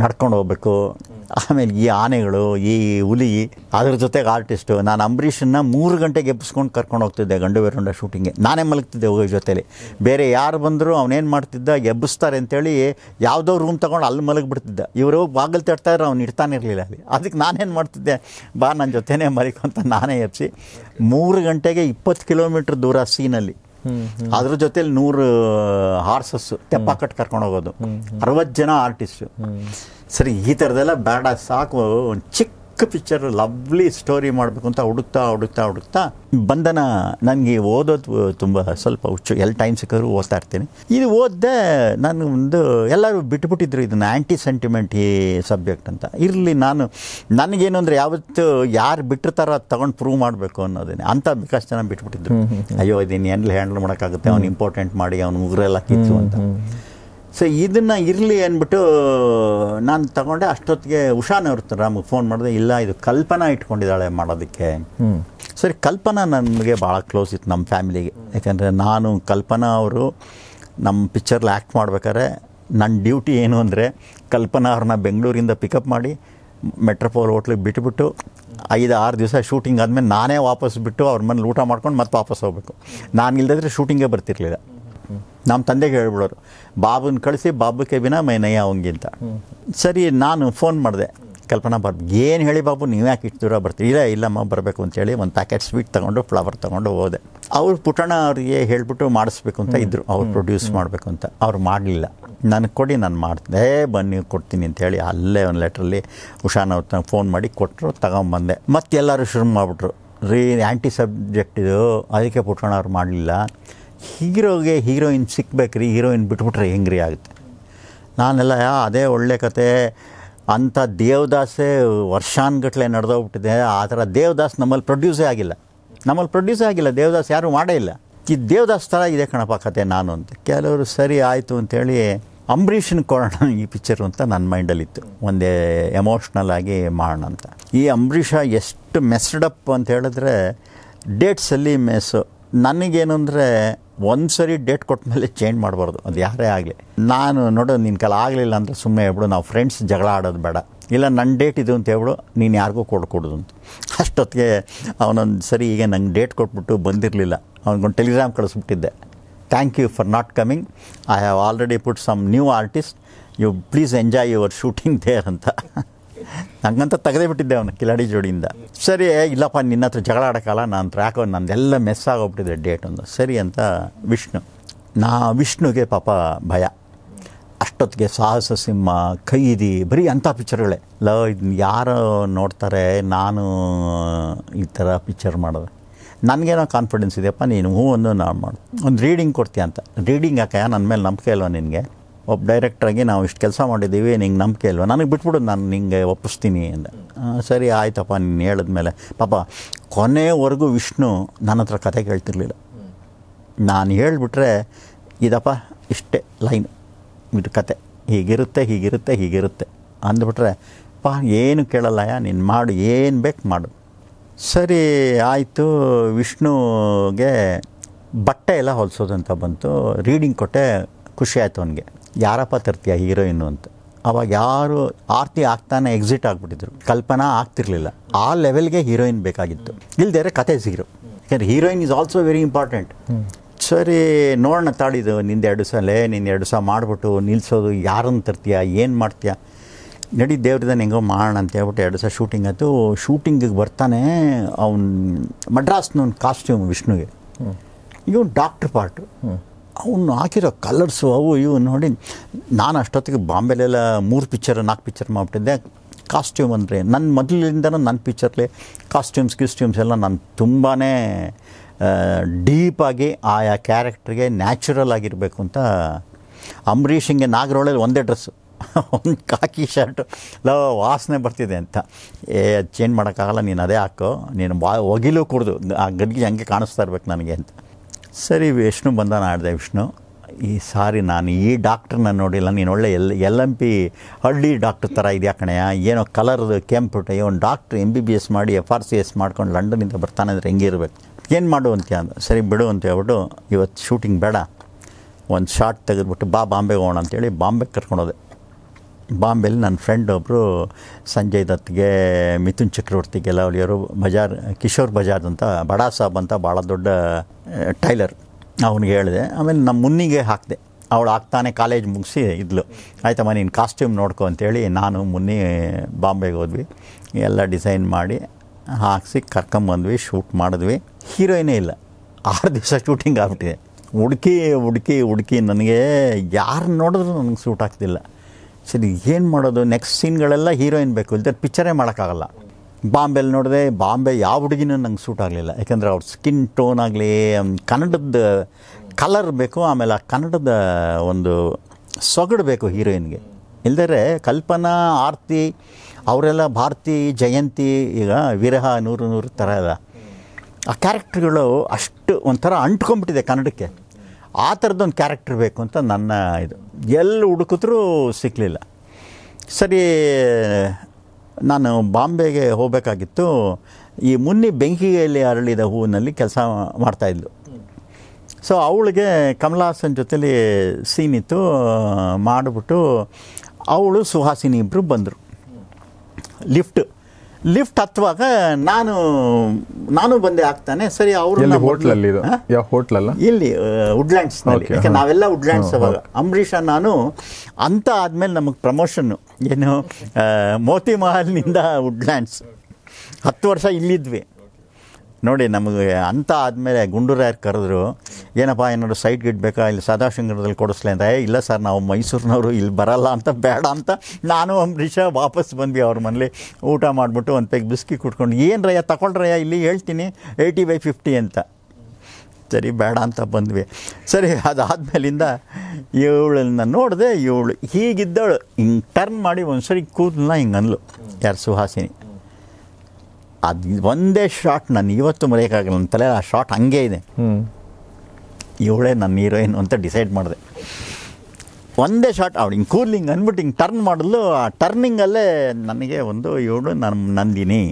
ನಡ್ಕೊಂಡು ಹೋಗ್ಬೇಕು ಆಮೇಲೆ ಈ ಆನೆಗಳು ಈ ಹುಲಿ ಅದ್ರ ಜೊತೆಗೆ ಆರ್ಟಿಸ್ಟು ನಾನು ಅಂಬರೀಷನ್ನ ಮೂರು ಗಂಟೆಗೆ ಎಬ್ಬಿಸ್ಕೊಂಡು ಕರ್ಕೊಂಡು ಹೋಗ್ತಿದ್ದೆ ಗಂಡು ಬೇರೊಂಡ ಶೂಟಿಂಗ್ಗೆ ನಾನೇ ಮಲಗ್ತಿದ್ದೆ ಹೋಗೋ ಜೊತೇಲಿ ಬೇರೆ ಯಾರು ಬಂದರೂ ಅವನೇನು ಮಾಡ್ತಿದ್ದ ಎಬ್ಬಿಸ್ತಾರೆ ಅಂತೇಳಿ ಯಾವುದೋ ರೂಮ್ ತೊಗೊಂಡು ಅಲ್ಲಿ ಮಲಗಿಬಿಡ್ತಿದ್ದ ಇವರು ಬಾಗಿಲು ತಟ್ತಾಯಿದ್ರೆ ಅವ್ನು ಇಡ್ತಾನೆ ಇರಲಿಲ್ಲ ಅಲ್ಲಿ ಅದಕ್ಕೆ ನಾನೇನು ಮಾಡ್ತಿದ್ದೆ ಬಾ ನನ್ನ ಜೊತೆನೇ ಮಲಿಕೊ ಅಂತ ನಾನೇ ಎಬ್ಬಿಸಿ ಮೂರು ಗಂಟೆಗೆ ಇಪ್ಪತ್ತು ಕಿಲೋಮೀಟ್ರ್ ದೂರ ಸೀನಲ್ಲಿ ಅದ್ರ ಜೊತೆಲಿ ನೂರು ಹಾರ್ಸಸ್ ತೆಪ್ಪ ಕಟ್ ಕರ್ಕೊಂಡು ಹೋಗೋದು ಅರವತ್ತು ಜನ ಆರ್ಟಿಸ್ಟ್ ಸರಿ ಈ ಥರದೆಲ್ಲ ಬೇಡ ಸಾಕು ಒಂದು ಚಿಕ್ಕ ಚಿಕ್ಕ ಪಿಕ್ಚರ್ ಲವ್ಲಿ ಸ್ಟೋರಿ ಮಾಡಬೇಕು ಅಂತ ಹುಡುಕ್ತಾ ಹುಡುಕ್ತಾ ಹುಡುಕ್ತಾ ಬಂಧನ ನನಗೆ ಓದೋದು ತುಂಬ ಸ್ವಲ್ಪ ಹುಚ್ಚು ಎಲ್ಲಿ ಟೈಮ್ ಸಿಕ್ಕಾದ್ರೂ ಓದ್ತಾ ಇರ್ತೀನಿ ಇದು ಓದಿದೆ ನಾನು ಒಂದು ಎಲ್ಲರೂ ಬಿಟ್ಬಿಟ್ಟಿದ್ರು ಇದನ್ನು ಆ್ಯಂಟಿ ಸೆಂಟಿಮೆಂಟ್ ಈ ಸಬ್ಜೆಕ್ಟ್ ಅಂತ ಇರಲಿ ನಾನು ನನಗೇನು ಅಂದರೆ ಯಾವತ್ತು ಯಾರು ಬಿಟ್ಟಿರ್ತಾರೋ ಅದು ತೊಗೊಂಡು ಪ್ರೂವ್ ಮಾಡಬೇಕು ಅನ್ನೋದೇ ಅಂತ ಬಿಕಾಸ್ ಜನ ಬಿಟ್ಬಿಟ್ಟಿದ್ರು ಅಯ್ಯೋ ಇದನ್ನು ಎಲ್ಲಿ ಹ್ಯಾಂಡಲ್ ಮಾಡೋಕ್ಕಾಗುತ್ತೆ ಅವ್ನು ಇಂಪಾರ್ಟೆಂಟ್ ಮಾಡಿ ಅವ್ನು ಉಗ್ರೆಲ್ಲ ಕಿತ್ತು ಅಂತ ಸೊ ಇದನ್ನು ಇರಲಿ ಅಂದ್ಬಿಟ್ಟು ನಾನು ತಗೊಂಡೆ ಅಷ್ಟೊತ್ತಿಗೆ ಉಷಾನವ್ರ ನಮಗೆ ಫೋನ್ ಮಾಡಿದೆ ಇಲ್ಲ ಇದು ಕಲ್ಪನಾ ಇಟ್ಕೊಂಡಿದ್ದಾಳೆ ಮಾಡೋದಕ್ಕೆ ಸರಿ ಕಲ್ಪನಾ ನನಗೆ ಭಾಳ ಕ್ಲೋಸ್ ಇತ್ತು ನಮ್ಮ ಫ್ಯಾಮಿಲಿಗೆ ಯಾಕಂದರೆ ನಾನು ಕಲ್ಪನಾ ಅವರು ನಮ್ಮ ಪಿಕ್ಚರ್ಲಿ ಆ್ಯಕ್ಟ್ ಮಾಡ್ಬೇಕಾದ್ರೆ ನನ್ನ ಡ್ಯೂಟಿ ಏನು ಅಂದರೆ ಕಲ್ಪನಾ ಅವ್ರನ್ನ ಬೆಂಗಳೂರಿಂದ ಪಿಕಪ್ ಮಾಡಿ ಮೆಟ್ರೋಪೋಲ್ ಹೋಟ್ಲಿಗೆ ಬಿಟ್ಬಿಟ್ಟು ಐದು ಆರು ದಿವಸ ಶೂಟಿಂಗ್ ಆದಮೇಲೆ ನಾನೇ ವಾಪಸ್ ಬಿಟ್ಟು ಅವ್ರ ಮನೇಲಿ ಊಟ ಮಾಡ್ಕೊಂಡು ಮತ್ತೆ ವಾಪಸ್ ಹೋಗ್ಬೇಕು ನಾನು ಇಲ್ಲದಿದ್ರೆ ಶೂಟಿಂಗೇ ಬರ್ತಿರ್ಲಿಲ್ಲ ನಮ್ಮ ತಂದೆಗೆ ಹೇಳ್ಬಿಡೋರು ಬಾಬುನ ಕಳಿಸಿ ಬಾಬು ವಿನ ಮೈ ನಯ್ಯ ಅವಂಗಿಂತ ಸರಿ ನಾನು ಫೋನ್ ಮಾಡಿದೆ ಕಲ್ಪನಾ ಬಾಬು ಏನು ಹೇಳಿ ಬಾಬು ನೀವು ಯಾಕೆ ಇಷ್ಟು ದೂರ ಬರ್ತೀರಿ ಇಲ್ಲ ಇಲ್ಲಮ್ಮ ಬರಬೇಕು ಅಂತೇಳಿ ಒಂದು ಪ್ಯಾಕೆಟ್ ಸ್ವೀಟ್ ತೊಗೊಂಡು ಫ್ಲವರ್ ತೊಗೊಂಡು ಹೋದೆ ಅವ್ರು ಪುಟಣ ಅವರಿಗೆ ಹೇಳಿಬಿಟ್ಟು ಮಾಡಿಸ್ಬೇಕು ಅಂತ ಇದ್ದರು ಅವ್ರು ಪ್ರೊಡ್ಯೂಸ್ ಮಾಡಬೇಕು ಅಂತ ಅವ್ರು ಮಾಡಲಿಲ್ಲ ನನಗೆ ಕೊಡಿ ನಾನು ಮಾಡಿದೆ ಬನ್ನಿ ಕೊಡ್ತೀನಿ ಅಂತೇಳಿ ಅಲ್ಲೇ ಒಂದು ಲೆಟ್ರಲ್ಲಿ ಉಷಾನ್ ಅವ್ರ ಫೋನ್ ಮಾಡಿ ಕೊಟ್ಟರು ತಗೊಂಬಂದೆ ಮತ್ತೆಲ್ಲರೂ ಶುರು ಮಾಡಿಬಿಟ್ರು ರೀ ಆ್ಯಂಟಿ ಸಬ್ಜೆಕ್ಟ್ ಇದು ಅದಕ್ಕೆ ಪುಟಣ ಅವ್ರು ಮಾಡಲಿಲ್ಲ ಹೀರೋಗೆ ಹೀರೋಯಿನ್ ರೀ ಹೀರೋಯಿನ್ ಬಿಟ್ಬಿಟ್ರೆ ಹೆಂಗ್ರಿ ಆಗುತ್ತೆ ನಾನೆಲ್ಲ ಅದೇ ಒಳ್ಳೆ ಕತೆ ಅಂಥ ದೇವದಾಸೆ ವರ್ಷಾನ್ಗಟ್ಟಲೆ ನಡೆದೋಗ್ಬಿಟ್ಟಿದೆ ಆ ಥರ ದೇವದಾಸ್ ನಮ್ಮಲ್ಲಿ ಪ್ರೊಡ್ಯೂಸೇ ಆಗಿಲ್ಲ ನಮ್ಮಲ್ಲಿ ಪ್ರೊಡ್ಯೂಸೇ ಆಗಿಲ್ಲ ದೇವದಾಸ್ ಯಾರೂ ಮಾಡೇ ಇಲ್ಲ ಈ ದೇವದಾಸ್ ಥರ ಇದೆ ಕಣಪ್ಪ ಕತೆ ನಾನು ಅಂತ ಕೆಲವರು ಸರಿ ಆಯಿತು ಅಂತೇಳಿ ಅಂಬರೀಷನ್ ಕೊಡೋಣ ಈ ಪಿಕ್ಚರು ಅಂತ ನನ್ನ ಮೈಂಡಲ್ಲಿತ್ತು ಒಂದೇ ಎಮೋಷ್ನಲ್ ಆಗಿ ಮಾಡೋಣ ಅಂತ ಈ ಅಂಬರೀಷ ಎಷ್ಟು ಮೆಸ್ಡಪ್ ಅಂತ ಹೇಳಿದ್ರೆ ಡೇಟ್ಸಲ್ಲಿ ಮೆಸ್ಸು ನನಗೇನು ಅಂದರೆ ಒಂದು ಸರಿ ಡೇಟ್ ಕೊಟ್ಟ ಮೇಲೆ ಚೇಂಜ್ ಮಾಡಬಾರ್ದು ಅದು ಯಾರೇ ಆಗಲಿ ನಾನು ನೋಡು ನಿನ್ನ ಕಾಲ ಆಗಲಿಲ್ಲ ಅಂದರೆ ಸುಮ್ಮನೆ ಹೇಳ್ಬಿಡು ನಾವು ಫ್ರೆಂಡ್ಸ್ ಜಗಳ ಆಡೋದು ಬೇಡ ಇಲ್ಲ ನನ್ನ ಡೇಟ್ ಇದು ಅಂತ ಹೇಳ್ಬಿಡು ನೀನು ಯಾರಿಗೂ ಕೊಡ್ಕೊಡೋದು ಅಂತ ಅಷ್ಟೊತ್ತಿಗೆ ಅವನೊಂದು ಸರಿ ಈಗ ನಂಗೆ ಡೇಟ್ ಕೊಟ್ಬಿಟ್ಟು ಬಂದಿರಲಿಲ್ಲ ಒಂದು ಟೆಲಿಗ್ರಾಮ್ ಕಳಿಸ್ಬಿಟ್ಟಿದ್ದೆ thank you for not coming I have already put some new artist you please enjoy your shooting there ಅಂತ ನನಗಂತ ತೆಗೆದೇ ಬಿಟ್ಟಿದ್ದೆ ಅವನು ಕಿಲಾಡಿ ಜೋಡಿಯಿಂದ ಸರಿ ಇಲ್ಲಪ್ಪ ನಿನ್ನ ಹತ್ರ ಜಗಳ ಆಡೋಕ್ಕಲ್ಲ ನಾನು ಯಾಕೋ ನಂದೆಲ್ಲ ಮೆಸ್ ಆಗೋಗ್ಬಿಟ್ಟಿದೆ ಡೇಟ್ ಒಂದು ಸರಿ ಅಂತ ವಿಷ್ಣು ನಾ ವಿಷ್ಣುಗೆ ಪಾಪ ಭಯ ಅಷ್ಟೊತ್ತಿಗೆ ಸಾಹಸ ಸಿಂಹ ಖೈದಿ ಬರೀ ಅಂಥ ಪಿಕ್ಚರ್ಗಳೇ ಲವ್ ಇದನ್ನ ಯಾರು ನೋಡ್ತಾರೆ ನಾನು ಈ ಥರ ಪಿಕ್ಚರ್ ಮಾಡಿದ್ರೆ ನನಗೇನೋ ಕಾನ್ಫಿಡೆನ್ಸ್ ಇದೆಯಪ್ಪ ನೀನು ಹೂ ಒಂದು ನಾನು ಮಾಡು ಒಂದು ರೀಡಿಂಗ್ ಕೊಡ್ತೀಯ ಅಂತ ರೀಡಿಂಗ್ ಯಾಕೆ ನನ್ನ ಮೇಲೆ ನಂಬಿಕೆ ಇಲ್ವ ನಿನಗೆ ಒಬ್ಬ ಡೈರೆಕ್ಟ್ರಾಗಿ ನಾವು ಇಷ್ಟು ಕೆಲಸ ಮಾಡಿದ್ದೀವಿ ನಿಂಗೆ ನಂಬಿಕೆ ಇಲ್ವಾ ನನಗೆ ಬಿಟ್ಬಿಡು ನಾನು ನಿಂಗೆ ಒಪ್ಪಿಸ್ತೀನಿ ಅಂದ ಸರಿ ಆಯ್ತಪ್ಪ ನೀನು ಹೇಳಿದ್ಮೇಲೆ ಪಾಪ ಕೊನೆವರೆಗೂ ವಿಷ್ಣು ನನ್ನ ಹತ್ರ ಕತೆ ಕೇಳ್ತಿರ್ಲಿಲ್ಲ ನಾನು ಹೇಳಿಬಿಟ್ರೆ ಇದಪ್ಪ ಇಷ್ಟೇ ಲೈನ್ ಇದು ಕತೆ ಹೀಗಿರುತ್ತೆ ಹೀಗಿರುತ್ತೆ ಹೀಗಿರುತ್ತೆ ಅಂದ್ಬಿಟ್ರೆ ಪಾ ಏನು ಕೇಳಲ್ಲಯ್ಯ ನೀನು ಮಾಡು ಏನು ಬೇಕು ಮಾಡು ಸರಿ ಆಯಿತು ವಿಷ್ಣುಗೆ ಬಟ್ಟೆ ಎಲ್ಲ ಹೊಲಿಸೋದಂತ ಬಂತು ರೀಡಿಂಗ್ ಕೊಟ್ಟೆ ಖುಷಿ ಆಯಿತು ಅವನಿಗೆ ಯಾರಪ್ಪ ತರ್ತೀಯ ಹೀರೋಯಿನ್ನು ಅಂತ ಅವಾಗ ಯಾರು ಆರ್ತಿ ಆಗ್ತಾನೆ ಎಕ್ಸಿಟ್ ಆಗ್ಬಿಟ್ಟಿದ್ರು ಕಲ್ಪನಾ ಆಗ್ತಿರ್ಲಿಲ್ಲ ಆ ಲೆವೆಲ್ಗೆ ಹೀರೋಯಿನ್ ಬೇಕಾಗಿತ್ತು ಇಲ್ದೇರೆ ಕತೆ ಸಿಗರು ಯಾಕಂದ್ರೆ heroine is also very important ಸರಿ ನೋಡೋಣ ತಾಳಿದು ನಿಂದು ಎರಡು ಸಲ ನಿನ್ನ ಎರಡು ಸಹ ಮಾಡಿಬಿಟ್ಟು ನಿಲ್ಸೋದು ಯಾರನ್ನು ತರ್ತೀಯ ಏನು ಮಾಡ್ತೀಯ ನಡಿ ದೇವ್ರದನ್ನ ಹೆಂಗೋ ಮಾಡೋಣ ಅಂತ ಹೇಳ್ಬಿಟ್ಟು ಎರಡು ಸಹ ಶೂಟಿಂಗ್ ಆಯಿತು ಶೂಟಿಂಗಿಗೆ ಬರ್ತಾನೆ ಅವನು ಮಡ್ರಾಸ್ನ ಒಂದು ಕಾಸ್ಟ್ಯೂಮ್ ವಿಷ್ಣುಗೆ ಇವನು ಡಾಕ್ಟ್ರ್ ಪಾರ್ಟು ಅವನು ಹಾಕಿರೋ ಕಲರ್ಸು ಅವು ಇವು ನೋಡಿ ನಾನು ಅಷ್ಟೊತ್ತಿಗೆ ಬಾಂಬೆಲೆಲ್ಲ ಮೂರು ಪಿಕ್ಚರ್ ನಾಲ್ಕು ಪಿಕ್ಚರ್ ಮಾಡಿಬಿಟ್ಟಿದ್ದೆ ಕಾಸ್ಟ್ಯೂಮ್ ಅಂದರೆ ನನ್ನ ಮೊದಲಿಂದನೂ ನನ್ನ ಪಿಕ್ಚರ್ಲಿ ಕಾಸ್ಟ್ಯೂಮ್ಸ್ ಕಿಸ್ಟ್ಯೂಮ್ಸ್ ಎಲ್ಲ ನಾನು ತುಂಬಾ ಡೀಪಾಗಿ ಆಯಾ ಕ್ಯಾರೆಕ್ಟ್ರಿಗೆ ನ್ಯಾಚುರಲ್ ಆಗಿರಬೇಕು ಅಂತ ಅಂಬರೀಷ್ ಹಿಂಗೆ ನಾಗರೋಳಲ್ಲಿ ಒಂದೇ ಡ್ರೆಸ್ಸು ಒಂದು ಕಾಕಿ ಶರ್ಟು ಲವ್ ವಾಸನೆ ಬರ್ತಿದೆ ಅಂತ ಏ ಅದು ಚೇಂಜ್ ಮಾಡೋಕ್ಕಾಗಲ್ಲ ನೀನು ಅದೇ ಹಾಕೋ ನೀನು ಬಾ ಒಗಿಲು ಕುಡ್ದು ಆ ಗಡ್ಗೆ ಹಂಗೆ ಕಾಣಿಸ್ತಾ ಇರ್ಬೇಕು ನನಗೆ ಅಂತ ಸರಿ ವಿಷ್ಣು ಬಂದ ನಾಡಿದೆ ವಿಷ್ಣು ಈ ಸಾರಿ ನಾನು ಈ ಡಾಕ್ಟ್ರನ್ನ ನೋಡಿಲ್ಲ ನೀನು ಒಳ್ಳೆ ಎಲ್ ಎಲ್ ಎಂ ಪಿ ಹಳ್ಳಿ ಡಾಕ್ಟ್ರ್ ಥರ ಇದೆಯಾ ಕಣೆಯ ಏನೋ ಕಲರ್ದು ಕೆಂಪು ಒಂದು doctor M B B S ಮಾಡಿ ಎಫ್ ಆರ್ ಸಿ ಎಸ್ ಮಾಡ್ಕೊಂಡು ಲಂಡನಿಂದ ಬರ್ತಾನೆ ಅಂದರೆ ಹೆಂಗೆ ಇರಬೇಕು ಏನು ಮಾಡು ಅಂತ ಸರಿ ಬಿಡು ಅಂತ ಹೇಳ್ಬಿಟ್ಟು ಇವತ್ತು ಶೂಟಿಂಗ್ ಬೇಡ ಒಂದು ಶಾರ್ಟ್ ತೆಗೆದ್ಬಿಟ್ಟು ಬಾ ಬಾಂಬೆಗೆ ಹೋಗೋಣ ಅಂತೇಳಿ ಬಾಂಬೆಗೆ ಕರ್ಕೊಂಡೋದೆ ಬಾಂಬೆಲಿ ನನ್ನ ಫ್ರೆಂಡ್ ಒಬ್ಬರು ಸಂಜಯ್ ದತ್ಗೆ ಮಿಥುನ್ ಚಕ್ರವರ್ತಿಗೆಲ್ಲ ಅವಳಿಯವರು ಬಜಾರ್ ಕಿಶೋರ್ ಬಜಾರ್ ಅಂತ ಬಡಾ ಸಾಬ್ ಅಂತ ಭಾಳ ದೊಡ್ಡ ಟೈಲರ್ ಅವನಿಗೆ ಹೇಳಿದೆ ಆಮೇಲೆ ನಮ್ಮ ಮುನ್ನಿಗೆ ಹಾಕಿದೆ ಅವಳು ಹಾಕ್ತಾನೆ ಕಾಲೇಜ್ ಮುಗಿಸಿ ಇದ್ಲು ಆಯ್ತಮ್ಮ ನೀನು ಕಾಸ್ಟ್ಯೂಮ್ ನೋಡ್ಕೊ ಅಂತೇಳಿ ನಾನು ಮುನ್ನಿ ಬಾಂಬೆಗೆ ಹೋದ್ವಿ ಎಲ್ಲ ಡಿಸೈನ್ ಮಾಡಿ ಹಾಕ್ಸಿ ಕರ್ಕೊಂಬಂದ್ವಿ ಶೂಟ್ ಮಾಡಿದ್ವಿ ಹೀರೋಯಿನೇ ಇಲ್ಲ ಆರು ದಿವಸ ಶೂಟಿಂಗ್ ಆಗ್ಬಿಟ್ಟಿದೆ ಹುಡುಕಿ ಹುಡುಕಿ ಹುಡುಕಿ ನನಗೆ ಯಾರು ನೋಡಿದ್ರು ನನಗೆ ಸೂಟ್ ಆಗ್ತಿಲ್ಲ ಸರಿ ಏನು ಮಾಡೋದು ನೆಕ್ಸ್ಟ್ ಸೀನ್ಗಳೆಲ್ಲ ಹೀರೋಯಿನ್ ಬೇಕು ಇಲ್ದ ಪಿಕ್ಚರೇ ಮಾಡೋಕ್ಕಾಗಲ್ಲ ಬಾಂಬೆಲಿ ನೋಡಿದೆ ಬಾಂಬೆ ಯಾವ ಹುಡುಗಿನೂ ನಂಗೆ ಸೂಟ್ ಆಗಲಿಲ್ಲ ಯಾಕೆಂದರೆ ಅವ್ರ ಸ್ಕಿನ್ ಟೋನ್ ಆಗಲಿ ಕನ್ನಡದ ಕಲರ್ ಬೇಕು ಆಮೇಲೆ ಆ ಕನ್ನಡದ ಒಂದು ಸೊಗಡು ಬೇಕು ಹೀರೋಯಿನ್ಗೆ ಇಲ್ದರೆ ಕಲ್ಪನಾ ಆರ್ತಿ ಅವರೆಲ್ಲ ಭಾರತಿ ಜಯಂತಿ ಈಗ ವಿರಹ ನೂರು ನೂರು ಥರ ಎಲ್ಲ ಆ ಕ್ಯಾರೆಕ್ಟ್ರ್ಗಳು ಅಷ್ಟು ಒಂಥರ ಅಂಟ್ಕೊಂಬಿಟ್ಟಿದೆ ಕನ್ನಡಕ್ಕೆ ಆ ಥರದ್ದೊಂದು ಕ್ಯಾರೆಕ್ಟರ್ ಬೇಕು ಅಂತ ನನ್ನ ಇದು ಎಲ್ಲಿ ಹುಡುಕಿದ್ರೂ ಸಿಕ್ಕಲಿಲ್ಲ ಸರಿ ನಾನು ಬಾಂಬೆಗೆ ಹೋಗಬೇಕಾಗಿತ್ತು ಈ ಮುನ್ನಿ ಬೆಂಕಿಯಲ್ಲಿ ಅರಳಿದ ಹೂವಿನಲ್ಲಿ ಕೆಲಸ ಮಾಡ್ತಾಯಿದ್ಲು ಸೊ ಅವಳಿಗೆ ಕಮಲ ಹಾಸನ್ ಜೊತೇಲಿ ಸೀನ್ ಇತ್ತು ಮಾಡಿಬಿಟ್ಟು ಅವಳು ಸುಹಾಸಿನಿ ಇಬ್ಬರು ಬಂದರು ಲಿಫ್ಟ್ ಲಿಫ್ಟ್ ಹತ್ತುವಾಗ ನಾನು ನಾನು ಬಂದೆ ಆಗ್ತಾನೆ ಸರಿ ಅವರು ಇಲ್ಲಿ ವುಡ್ಲ್ಯಾಂಡ್ಸ್ ಯಾಕೆ ನಾವೆಲ್ಲ ವುಡ್ಲ್ಯಾಂಡ್ಸ್ ಅವಾಗ ಅಂಬರೀಷ ನಾನು ಅಂತ ಆದ್ಮೇಲೆ ನಮಗೆ ಪ್ರಮೋಷನ್ ಏನು ಮೋತಿ ಮಹಲ್ನಿಂದ ವುಡ್ಲ್ಯಾಂಡ್ಸ್ ಹತ್ತು ವರ್ಷ ಇಲ್ಲಿದ್ವಿ ನೋಡಿ ನಮಗೆ ಅಂತ ಆದಮೇಲೆ ಯಾರು ಕರೆದ್ರು ಏನಪ್ಪ ಏನಾದ್ರು ಸೈಟ್ ಗಿಡ್ಬೇಕಾ ಇಲ್ಲಿ ಸದಾಶಂಗರದಲ್ಲಿ ಕೊಡಿಸ್ಲೆ ಅಂತ ಇಲ್ಲ ಸರ್ ನಾವು ಮೈಸೂರಿನವರು ಇಲ್ಲಿ ಬರಲ್ಲ ಅಂತ ಬೇಡ ಅಂತ ನಾನು ಅಂಬರೀಷ ವಾಪಸ್ ಬಂದ್ವಿ ಅವ್ರ ಮನೇಲಿ ಊಟ ಮಾಡಿಬಿಟ್ಟು ಒಂದು ಪೈಕ್ ಬಿಸ್ಕಿ ಕುಟ್ಕೊಂಡು ಏನು ರಯ್ಯ ತಗೊಳ್ರಯ್ಯ ಇಲ್ಲಿ ಹೇಳ್ತೀನಿ ಏಯ್ಟಿ ಬೈ ಫಿಫ್ಟಿ ಅಂತ ಸರಿ ಬೇಡ ಅಂತ ಬಂದ್ವಿ ಸರಿ ಅದಾದಮೇಲಿಂದ ಇವಳನ್ನ ನೋಡಿದೆ ಇವಳು ಹೀಗಿದ್ದವಳು ಹಿಂಗೆ ಟರ್ನ್ ಮಾಡಿ ಒಂದು ಸರಿ ಕೂದಲನ್ನ ಹಿಂಗೆ ಅನ್ಲು ಯಾರು ಸುಹಾಸಿನಿ ಅದು ಒಂದೇ ಶಾಟ್ ನಾನು ಇವತ್ತು ಮರೆಯೋಕ್ಕಾಗಲ್ಲ ನನ್ನ ತಲೆ ಆ ಶಾಟ್ ಹಂಗೆ ಇದೆ ಇವಳೇ ನನ್ನ ಹೀರೋಯಿನ್ ಅಂತ ಡಿಸೈಡ್ ಮಾಡಿದೆ ಒಂದೇ ಶಾಟ್ ಅವಳು ಹಿಂಗೆ ಕೂಲಿಂಗ್ ಅಂದ್ಬಿಟ್ಟು ಹಿಂಗೆ ಟರ್ನ್ ಮಾಡಲು ಆ ಟರ್ನಿಂಗಲ್ಲೇ ನನಗೆ ಒಂದು ಇವಳು ನನ್ನ ನಂದಿನಿ